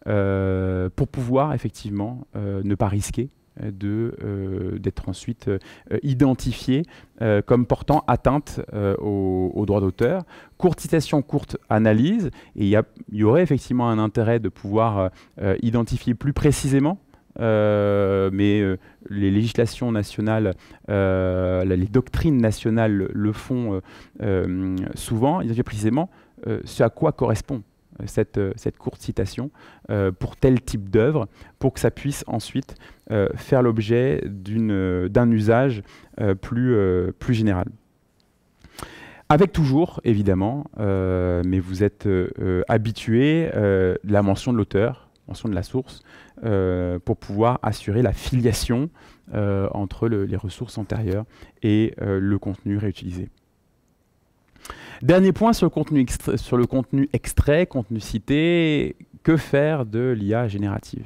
euh, pour pouvoir effectivement euh, ne pas risquer euh, de d'être ensuite identifié comme portant atteinte aux droits d'auteur. Courte citation, courte analyse, et il y, aurait effectivement un intérêt de pouvoir identifier plus précisément mais les législations nationales, les doctrines nationales le font souvent, il a précisément ce à quoi correspond euh, cette, courte citation euh, pour tel type d'œuvre, pour que ça puisse ensuite euh, faire l'objet d'un usage plus, plus général. Avec toujours, évidemment, mais vous êtes habitué la mention de l'auteur, mention de la source, pour pouvoir assurer la filiation entre les ressources antérieures et le contenu réutilisé. Dernier point sur le contenu, extrait, contenu cité. Que faire de l'IA générative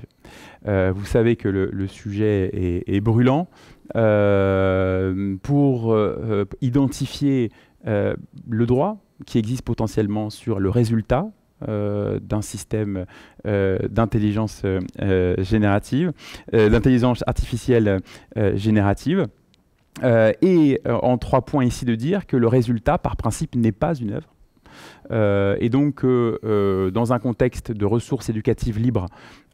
euh, Vous savez que le, sujet est, brûlant. Euh, pour euh, identifier le droit qui existe potentiellement sur le résultat d'un système d'intelligence générative, d'intelligence artificielle générative. Euh, et euh, en trois points ici de dire que le résultat, par principe, n'est pas une œuvre. Euh, et donc, dans un contexte de ressources éducatives libres,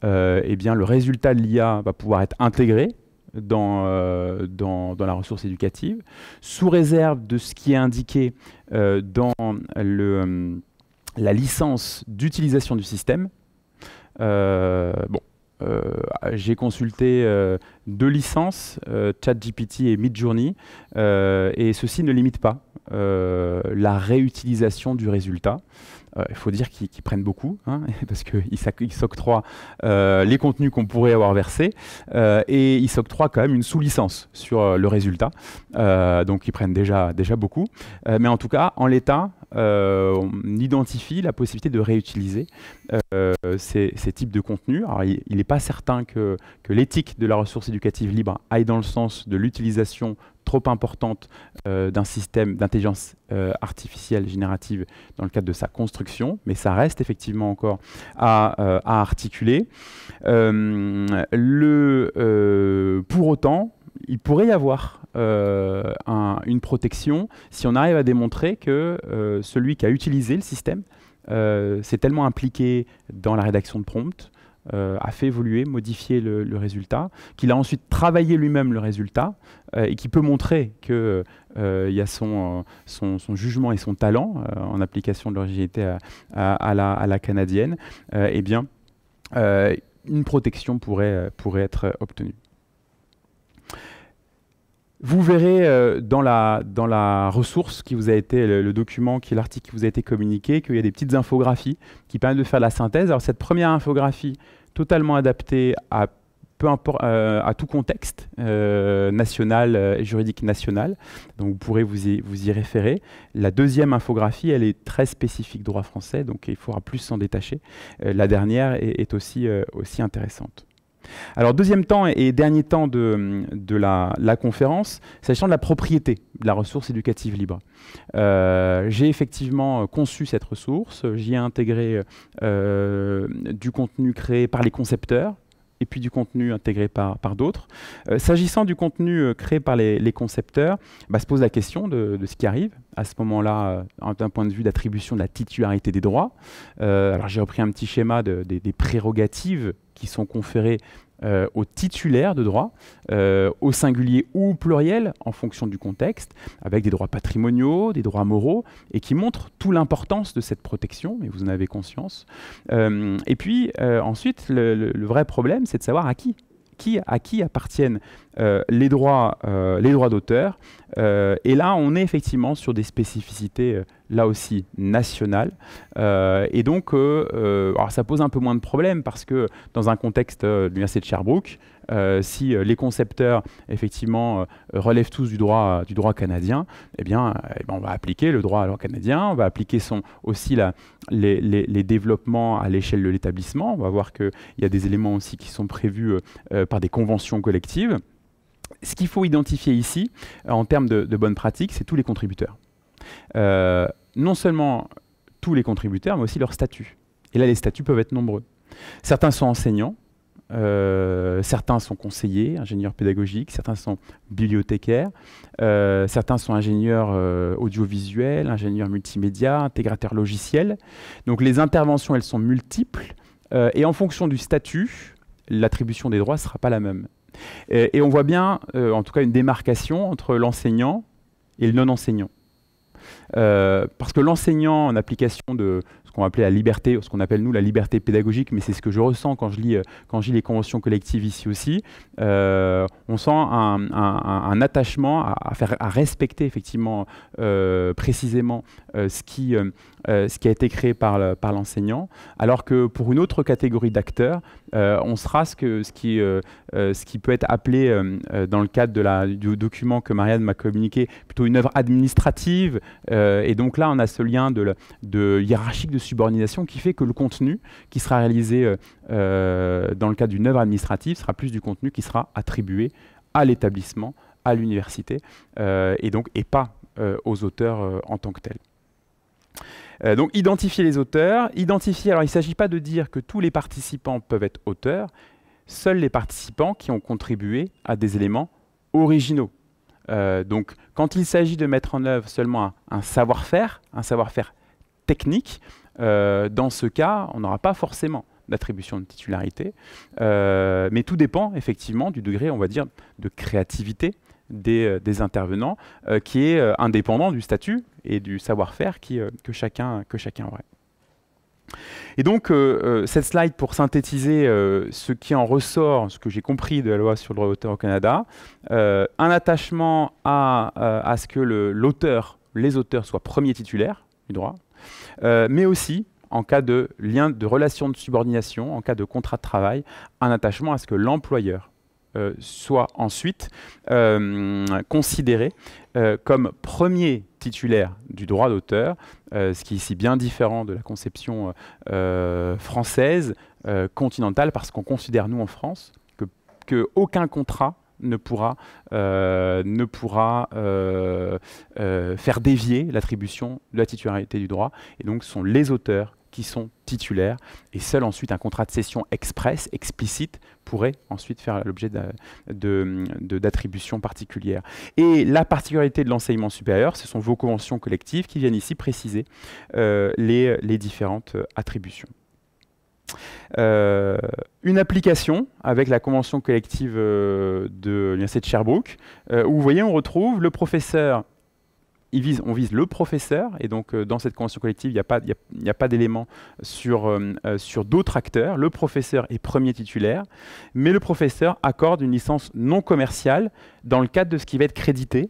eh bien, le résultat de l'IA va pouvoir être intégré dans, dans, la ressource éducative, sous réserve de ce qui est indiqué dans le, la licence d'utilisation du système. bon, euh, j'ai consulté euh, deux licences, euh, ChatGPT et Midjourney, et ceci ne limite pas la réutilisation du résultat. Euh, il faut dire qu'ils prennent beaucoup, hein, parce qu'ils s'octroient euh, les contenus qu'on pourrait avoir versés, euh, et ils s'octroient quand même une sous-licence sur le résultat. donc ils prennent déjà, déjà beaucoup. mais en tout cas, en l'état, on identifie la possibilité de réutiliser ces, types de contenus. Alors, il n'est pas certain que l'éthique de la ressource éducative libre aille dans le sens de l'utilisation trop importante euh, d'un système d'intelligence euh, artificielle générative dans le cadre de sa construction, mais ça reste effectivement encore à, euh, articuler. pour autant, il pourrait y avoir une protection si on arrive à démontrer que celui qui a utilisé le système s'est tellement impliqué dans la rédaction de prompts, euh, a fait évoluer, modifier le, résultat, qu'il a ensuite travaillé lui-même le résultat euh, et qui peut montrer qu'il euh, y a son, jugement et son talent en application de l'originalité à, à, la, canadienne, eh bien, une protection pourrait être obtenue. Vous verrez euh, dans, la, ressource qui vous a été, le, document, qui est l'article qui vous a été communiqué, qu'il y a des petites infographies qui permettent de faire la synthèse. Alors cette première infographie, totalement adaptée à, peu importe, euh, à tout contexte euh, national et juridique national, donc vous pourrez vous y, référer. La deuxième infographie, elle est très spécifique droit français, donc il faudra plus s'en détacher. la dernière est, est aussi, aussi intéressante. Alors, deuxième temps et, dernier temps de, de la, conférence, s'agissant de la propriété de la ressource éducative libre. Euh, j'ai effectivement euh, conçu cette ressource, j'y ai intégré euh, du contenu créé par les concepteurs, et puis du contenu intégré par, par d'autres. S'agissant du contenu créé par les, concepteurs, bah, se pose la question de, ce qui arrive à ce moment-là d'un point de vue d'attribution de la titularité des droits. alors j'ai repris un petit schéma des prérogatives qui sont conférés euh, aux titulaires de droits, euh, au singulier ou au pluriel, en fonction du contexte, avec des droits patrimoniaux, des droits moraux, et qui montrent tout l'importance de cette protection, mais vous en avez conscience. Euh, et puis, ensuite, le, vrai problème, c'est de savoir à qui à qui appartiennent euh, euh, les droits, d'auteur. Euh, et là, on est effectivement sur des spécificités là aussi nationales. et donc, ça pose un peu moins de problèmes parce que dans un contexte de l'université de Sherbrooke, euh, si euh, les concepteurs effectivement euh, relèvent tous du droit, du droit canadien, eh bien, eh ben, on va appliquer le droit, alors canadien, on va appliquer aussi les, développements à l'échelle de l'établissement. On va voir qu'il y a des éléments aussi qui sont prévus par des conventions collectives. Ce qu'il faut identifier ici, en termes de, de bonnes pratiques, c'est tous les contributeurs. non seulement tous les contributeurs, mais aussi leur statut. Et là, les statuts peuvent être nombreux. Certains sont enseignants, euh, certains sont conseillers, ingénieurs pédagogiques, certains sont bibliothécaires, euh, certains sont ingénieurs euh, audiovisuels, ingénieurs multimédia, intégrateurs logiciels. Donc les interventions, elles sont multiples et en fonction du statut, l'attribution des droits ne sera pas la même. Et, on voit bien, en tout cas, une démarcation entre l'enseignant et le non-enseignant. parce que l'enseignant, en application de, qu'on appelle la liberté, ce qu'on appelle nous la liberté pédagogique, mais c'est ce que je ressens quand je lis, euh, quand les conventions collectives ici aussi. Euh, on sent un, attachement à, faire, à respecter effectivement euh, précisément euh, euh, euh, ce, qui, a été créé par l'enseignant, alors que pour une autre catégorie d'acteurs, on sera ce, ce, qui, peut être appelé dans le cadre de la, du document que Marianne m'a communiqué, plutôt une œuvre administrative. et donc là, on a ce lien de, hiérarchique de subordination qui fait que le contenu qui sera réalisé dans le cadre d'une œuvre administrative sera plus du contenu qui sera attribué à l'établissement, à l'université, et donc et pas aux auteurs en tant que tels. Euh, donc identifier les auteurs, identifier, alors il ne s'agit pas de dire que tous les participants peuvent être auteurs, seuls les participants qui ont contribué à des éléments originaux. Euh, donc quand il s'agit de mettre en œuvre seulement un, savoir-faire, un savoir-faire technique, euh, dans ce cas, on n'aura pas forcément d'attribution de titularité, mais tout dépend effectivement du degré, on va dire, de créativité des intervenants, qui est indépendant du statut et du savoir-faire euh, que, chacun, que chacun aurait. Et donc, euh, euh, cette slide, pour synthétiser ce qui en ressort, ce que j'ai compris de la loi sur le droit d'auteur au Canada, un attachement à, à ce que l'auteur, les auteurs soient premiers titulaires du droit, mais aussi, en cas de lien de relation de subordination, en cas de contrat de travail, un attachement à ce que l'employeur soit ensuite considéré comme premier titulaire titulaire du droit d'auteur, euh, ce qui est ici bien différent de la conception euh, euh, française continentale, parce qu'on considère, nous, en France, que, que aucun contrat ne pourra, ne pourra faire dévier l'attribution de la titularité du droit. Et donc, ce sont les auteurs qui sont titulaires et seul ensuite un contrat de cession express, explicite, pourrait ensuite faire l'objet d'attributions particulières. Et la particularité de l'enseignement supérieur, ce sont vos conventions collectives qui viennent ici préciser euh, les, différentes euh, attributions. Euh, une application avec la convention collective de l'Université de Sherbrooke, où vous voyez, on retrouve le professeur vise, on vise le professeur, et donc euh, dans cette convention collective, il n'y a pas, y pas d'élément euh, euh, sur, d'autres acteurs. Le professeur est premier titulaire, mais le professeur accorde une licence non commerciale dans le cadre de ce qui va être crédité.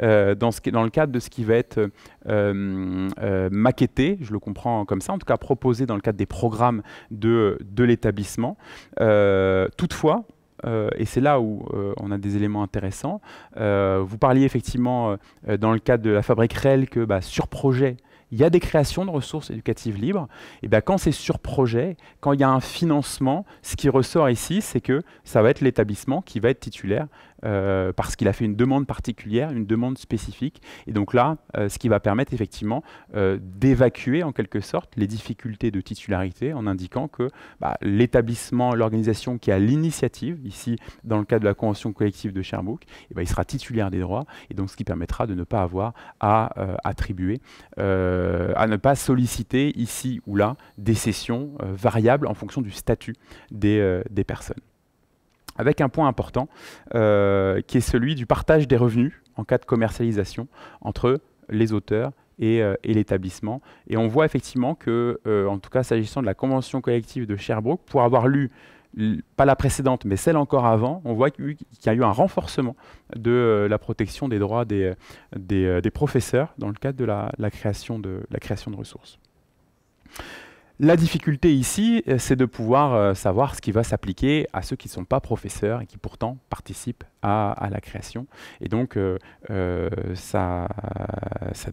dans, ce, dans, le cadre de ce qui va être maquetté, je le comprends comme ça, en tout cas proposé dans le cadre des programmes de l'établissement. toutefois, euh, et c'est là où euh, on a des éléments intéressants. Euh, vous parliez effectivement dans le cadre de la fabrique réelle que bah, sur projet, il y a des créations de ressources éducatives libres. Et bien bah, quand c'est sur projet, quand il y a un financement, ce qui ressort ici, c'est que ça va être l'établissement qui va être titulaire euh, parce qu'il a fait une demande particulière, une demande spécifique. Et donc là, euh, ce qui va permettre effectivement euh, d'évacuer en quelque sorte les difficultés de titularité en indiquant que bah, l'établissement, l'organisation qui a l'initiative, ici dans le cadre de la convention collective de Sherbrooke, eh ben, il sera titulaire des droits et donc ce qui permettra de ne pas avoir à attribuer, à ne pas solliciter ici ou là des sessions variables en fonction du statut des personnes avec un point important euh, qui est celui du partage des revenus en cas de commercialisation entre les auteurs et, euh, l'établissement. Et on voit effectivement que, euh, en tout cas s'agissant de la convention collective de Sherbrooke, pour avoir lu pas la précédente, mais celle encore avant, on voit qu'il y a eu un renforcement de la protection des droits des, professeurs dans le cadre de, la création de ressources. La difficulté ici, euh, c'est de pouvoir euh, savoir ce qui va s'appliquer à ceux qui ne sont pas professeurs et qui pourtant participent à, la création. Et donc, euh, ça,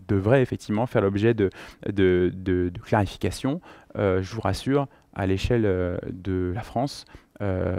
devrait effectivement faire l'objet de, clarifications. je vous rassure, à l'échelle de la France, euh,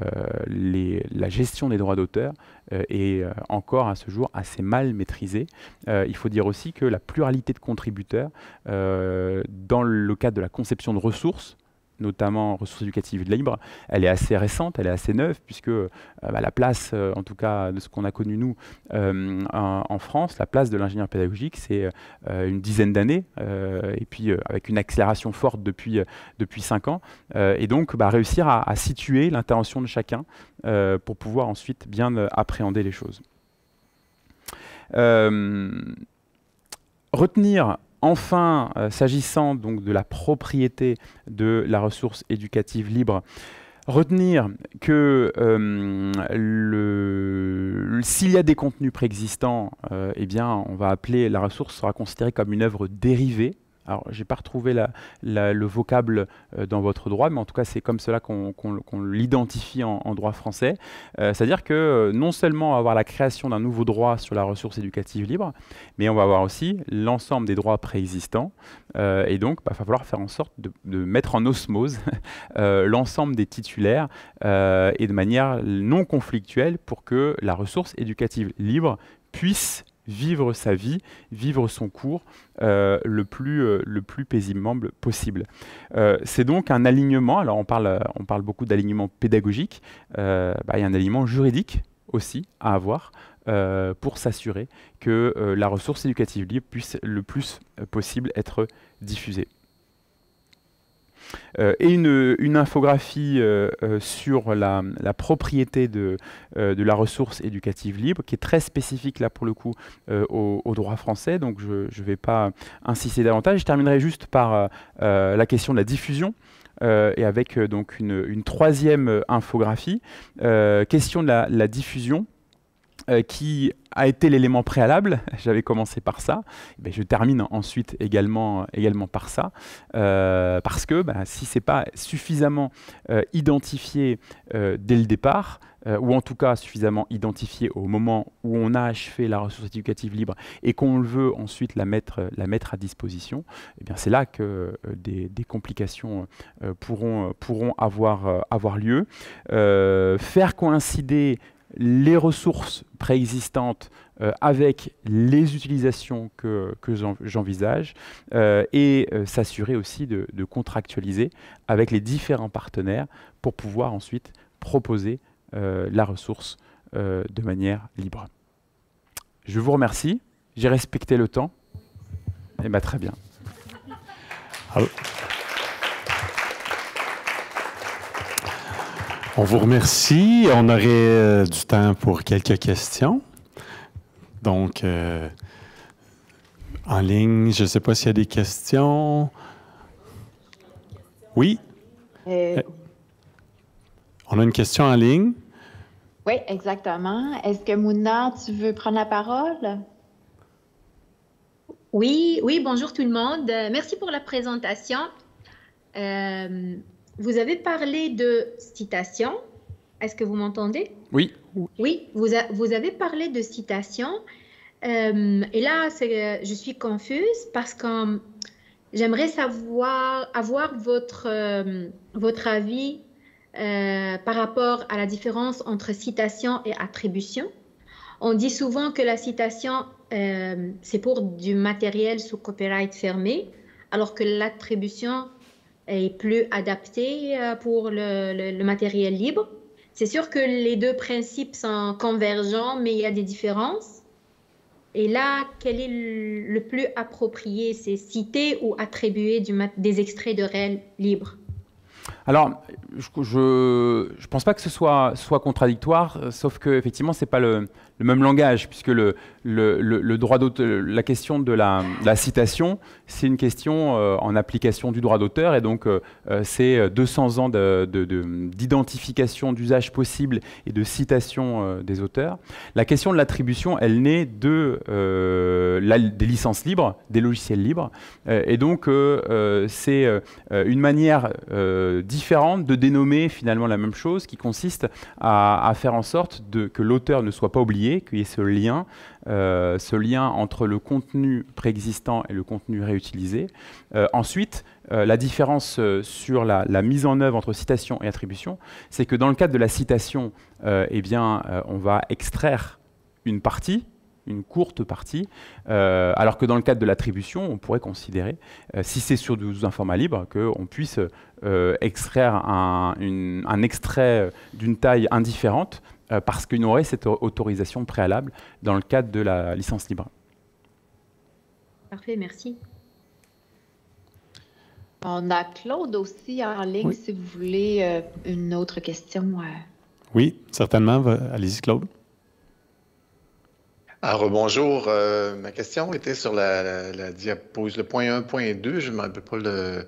la gestion des droits d'auteur euh, est euh, encore à ce jour assez mal maîtrisée. il faut dire aussi que la pluralité de contributeurs, dans le cadre de la conception de ressources, notamment ressources éducatives libres, elle est assez récente, elle est assez neuve, puisque euh, bah, la place, euh, en tout cas de ce qu'on a connu nous euh, en, France, la place de l'ingénieur pédagogique, c'est une dizaine d'années, et puis avec une accélération forte depuis, depuis cinq ans, et donc bah, réussir à situer l'intervention de chacun pour pouvoir ensuite bien appréhender les choses. retenir Enfin, euh, s'agissant donc de la propriété de la ressource éducative libre, retenir que euh, s'il y a des contenus préexistants, euh, eh bien, on va appeler la ressource sera considérée comme une œuvre dérivée alors j'ai pas retrouvé le vocable euh, dans votre droit, mais en tout cas c'est comme cela qu'on l'identifie en, droit français. Euh, c'est-à-dire que euh, non seulement on va avoir la création d'un nouveau droit sur la ressource éducative libre, mais on va avoir aussi l'ensemble des droits préexistants. et donc il bah, va falloir faire en sorte de, de mettre en osmose l'ensemble des titulaires et de manière non conflictuelle pour que la ressource éducative libre puisse vivre sa vie, vivre son cours euh, euh, le, plus, paisiblement possible. Euh, c'est donc un alignement, alors on parle, beaucoup d'alignement pédagogique, bah, il y a un alignement juridique aussi à avoir pour s'assurer que la ressource éducative libre puisse le plus possible être diffusée. Euh, et une, infographie euh, euh, sur la, propriété de, la ressource éducative libre, qui est très spécifique là pour le coup au, droit français, donc je ne vais pas insister davantage. Je terminerai juste par la question de la diffusion. et avec donc une, troisième infographie. question de la diffusion euh, qui a été l'élément préalable. J'avais commencé par ça. Eh ben, je termine ensuite également, euh, également par ça. Euh, parce que bah, si ce n'est pas suffisamment identifié dès le départ, ou en tout cas suffisamment identifié au moment où on a achevé la ressource éducative libre et qu'on veut ensuite la mettre, la mettre à disposition, eh bien c'est là que des, complications pourront, pourront avoir, avoir lieu. faire coïncider les ressources préexistantes euh, avec les utilisations que, j'envisage euh, et euh, s'assurer aussi de, contractualiser avec les différents partenaires pour pouvoir ensuite proposer la ressource de manière libre. Je vous remercie. J'ai respecté le temps. Et eh ben, très bien. On vous remercie. On aurait euh, du temps pour quelques questions. Donc, euh, en ligne, je ne sais pas s'il y a des questions. Oui? Euh, on a une question en ligne. Oui, exactement. Est-ce que Mouna, tu veux prendre la parole? Oui, oui, bonjour tout le monde. Merci pour la présentation. Vous avez parlé de citation. Est-ce que vous m'entendez Oui. Oui, vous, avez parlé de citation. Euh, et là, je suis confuse parce que euh, j'aimerais savoir, avoir votre, euh, votre avis par rapport à la différence entre citation et attribution. On dit souvent que la citation, c'est pour du matériel sous copyright fermé, alors que l'attribution, est plus adapté euh, pour le, matériel libre. C'est sûr que les deux principes sont convergents, mais il y a des différences. Et là, quel est le plus approprié C'est citer ou attribuer du des extraits de réel libre alors, je ne pense pas que ce soit, soit contradictoire, euh, sauf que effectivement, c'est pas le, le même langage, puisque le, le, le la question de la, citation, c'est une question euh, en application du droit d'auteur, et donc euh, euh, c'est 200 ans d'identification d'usage possible et de citation des auteurs. La question de l'attribution, elle naît de, des licences libres, des logiciels libres, et donc c'est une manière différente de dénommer finalement la même chose, qui consiste à, à faire en sorte de, que l'auteur ne soit pas oublié qu'il y ait ce lien, entre le contenu préexistant et le contenu réutilisé. Euh, ensuite, euh, la différence euh, sur la, mise en œuvre entre citation et attribution, c'est que dans le cadre de la citation, eh bien, on va extraire une partie, une courte partie, alors que dans le cadre de l'attribution, on pourrait considérer, si c'est sur un format libre, qu'on puisse extraire un extrait d'une taille indifférente euh, parce qu'ils aurait cette autorisation préalable dans le cadre de la licence libre. Parfait, merci. On a Claude aussi en ligne, si vous voulez euh, une autre question. Euh. Oui, certainement. Allez-y, Claude. Alors, bonjour. ma question était sur la, la, le point 1, point 2. Je ne me rappelle pas le.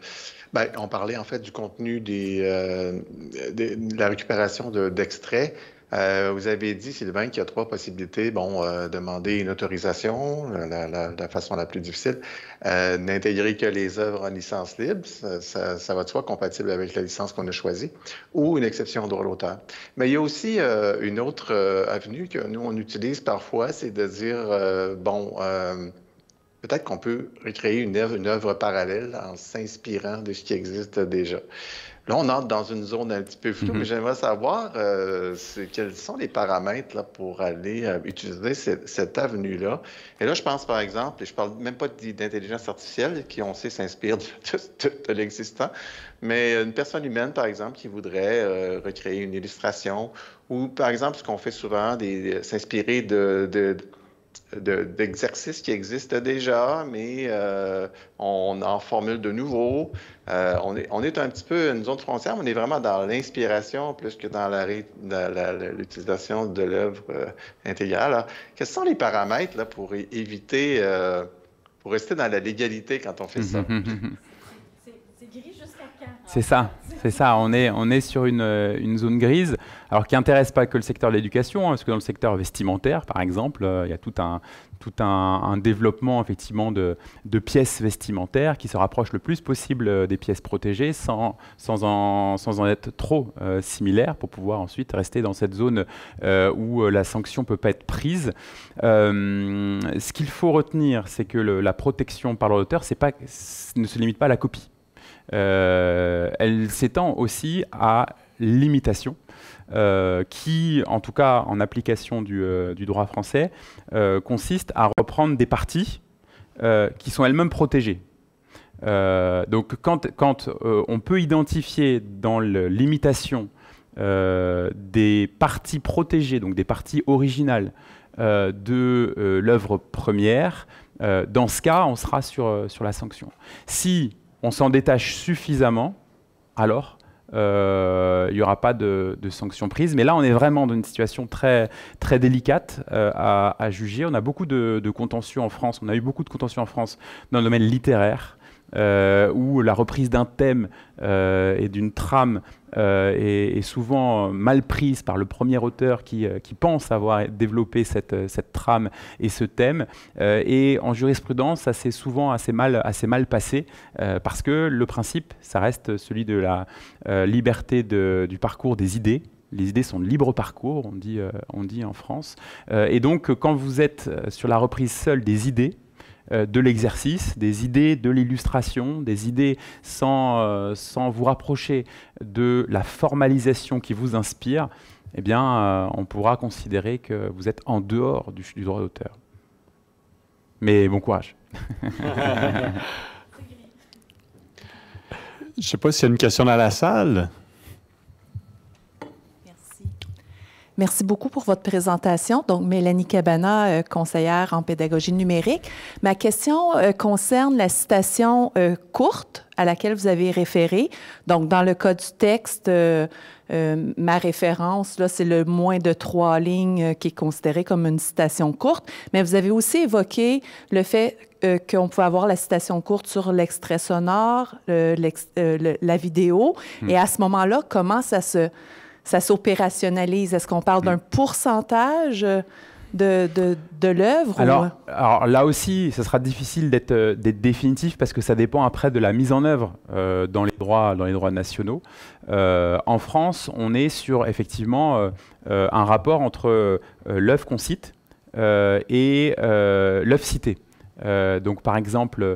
Ben, on parlait en fait du contenu des, de la récupération d'extraits. Euh, vous avez dit, Sylvain, qu'il y a trois possibilités. Bon, euh, demander une autorisation, la, façon la plus difficile. Euh, n'intégrer que les œuvres en licence libre, ça, va de soi, compatible avec la licence qu'on a choisie, ou une exception au droit d'auteur. Mais il y a aussi une autre avenue que nous, on utilise parfois, c'est de dire, bon, peut-être qu'on peut recréer une une œuvre parallèle en s'inspirant de ce qui existe déjà. Là, on entre dans une zone un petit peu floue, mais mhm. j'aimerais savoir euh, quels sont les paramètres là, pour aller euh, utiliser cette, avenue-là. Et là, je pense, par exemple, et je parle même pas d'intelligence artificielle, qui, on sait, s'inspire de, tout de l'existant, mais une personne humaine, par exemple, qui voudrait euh, recréer une illustration, ou, par exemple, ce qu'on fait souvent, s'inspirer de, de d'exercices qui existent déjà, mais euh, on en formule de nouveaux. Euh, on, est, on est un petit peu une zone frontière, mais on est vraiment dans l'inspiration plus que dans l'utilisation de l'œuvre euh, intégrale. quels sont les paramètres là, pour éviter, pour rester dans la légalité quand on fait ça? Mm-hmm. C'est ça, c'est ça. On est, on est sur euh, une, zone grise, alors qui intéresse pas que le secteur de l'éducation, hein, parce que dans le secteur vestimentaire, par exemple, euh, il y a tout un, tout un, développement effectivement de, pièces vestimentaires qui se rapprochent le plus possible euh, des pièces protégées sans, sans, en, être trop similaires pour pouvoir ensuite rester dans cette zone où la sanction peut pas être prise. ce qu'il faut retenir, c'est que la protection par l'auteur, c'est pas, ne se limite pas à la copie. Euh, elle s'étend aussi à l'imitation. Euh, qui, en tout cas en application du, euh, droit français, consiste à reprendre des parties qui sont elles-mêmes protégées. donc quand, quand on peut identifier dans l'imitation des parties protégées, donc des parties originales de l'œuvre première, dans ce cas, on sera sur, sur la sanction. Si on s'en détache suffisamment, alors euh, il n'y aura pas de, sanctions prises. Mais là, on est vraiment dans une situation très, très délicate euh, à, juger. On a beaucoup de, de, en France, on a eu beaucoup de contentieux en France dans le domaine littéraire, euh, où la reprise d'un thème euh, et d'une trame euh, est, souvent mal prise par le premier auteur qui, pense avoir développé cette, trame et ce thème. et en jurisprudence, ça s'est souvent assez mal, assez mal passé parce que le principe, ça reste celui de la liberté du parcours des idées les idées sont de libre parcours, on dit, on dit en France. et donc, quand vous êtes sur la reprise seule des idées, euh, de l'exercice, des idées de l'illustration, des idées euh, sans, vous rapprocher de la formalisation qui vous inspire, eh bien, euh, on pourra considérer que vous êtes en dehors du, du droit d'auteur. Mais bon courage. Je ne sais pas s'il y a une question dans la salle. Merci beaucoup pour votre présentation. Donc, Mélanie Cabana, euh, conseillère en pédagogie numérique. Ma question euh, concerne la citation euh, courte à laquelle vous avez référé. Donc, dans le cas du texte, ma référence, là, c'est le moins de trois lignes qui est considéré comme une citation courte. Mais vous avez aussi évoqué le fait qu'on pouvait avoir la citation courte sur l'extrait sonore, la vidéo. Hmm. Et à ce moment-là, comment ça se ça s'opérationnalise? Est-ce qu'on parle d'un pourcentage? de, de, l'œuvre alors, ou... alors, là aussi, ce sera difficile euh, d'être, définitif parce que ça dépend après de la mise en œuvre euh, dans, les droits, dans les droits nationaux. Euh, en France, on est sur effectivement un rapport entre l'œuvre qu'on cite et l'œuvre citée. donc par exemple,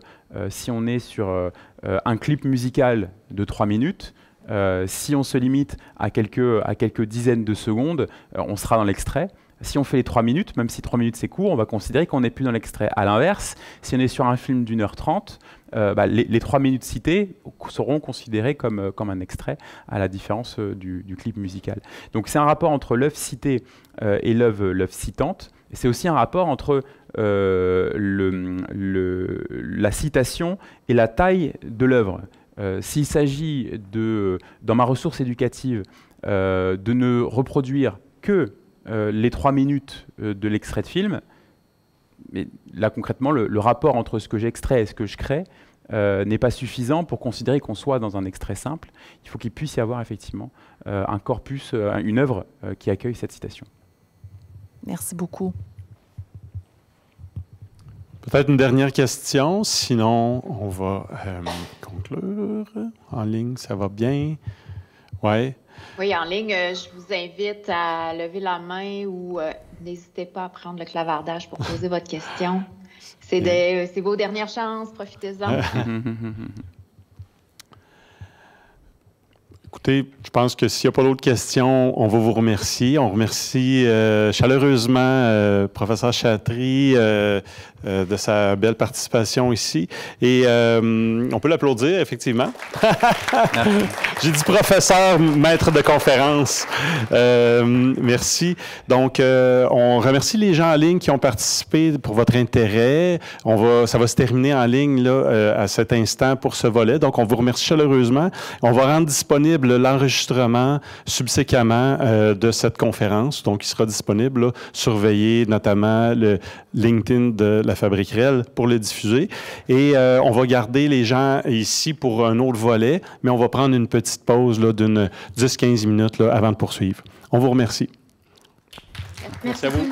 si on est sur un clip musical de 3 minutes, euh, si on se limite à quelques, à quelques dizaines de secondes, euh, on sera dans l'extrait. Si on fait les 3 minutes, même si 3 minutes c'est court, on va considérer qu'on n'est plus dans l'extrait. À l'inverse, si on est sur un film d'une heure trente, euh, bah, les, les, 3 minutes citées seront considérées comme, un extrait, à la différence du, clip musical. Donc c'est un rapport entre l'œuvre citée et l'œuvre citante. C'est aussi un rapport entre la citation et la taille de l'œuvre. Euh, s'il s'agit de, dans ma ressource éducative, euh, de ne reproduire que euh, les trois minutes de l'extrait de film, mais là concrètement, le, rapport entre ce que j'extrais et ce que je crée n'est pas suffisant pour considérer qu'on soit dans un extrait simple. Il faut qu'il puisse y avoir effectivement un corpus, une œuvre qui accueille cette citation. Merci beaucoup. Peut-être une dernière question, sinon on va euh, conclure. En ligne, ça va bien? Ouais. Oui, en ligne, euh, je vous invite à lever la main ou euh, n'hésitez pas à prendre le clavardage pour poser votre question. C'est vos dernières chances, profitez-en. Écoutez, je pense que s'il n'y a pas d'autres questions, on va vous remercier. On remercie euh, chaleureusement le euh, professeur Chatry euh, de sa belle participation ici. Et on peut l'applaudir, effectivement. J'ai dit professeur, maître de conférence. merci. Donc, on remercie les gens en ligne qui ont participé pour votre intérêt. On va, ça va se terminer en ligne là, à cet instant pour ce volet. Donc, on vous remercie chaleureusement. On va rendre disponible l'enregistrement subséquemment euh, de cette conférence. Donc, il sera disponible. surveiller Surveillez notamment le LinkedIn de la Fabrique Réelle pour le diffuser. Et euh, on va garder les gens ici pour un autre volet, mais on va prendre une petite pause d'une 10-15 minutes là, avant de poursuivre. On vous remercie. Merci, à vous.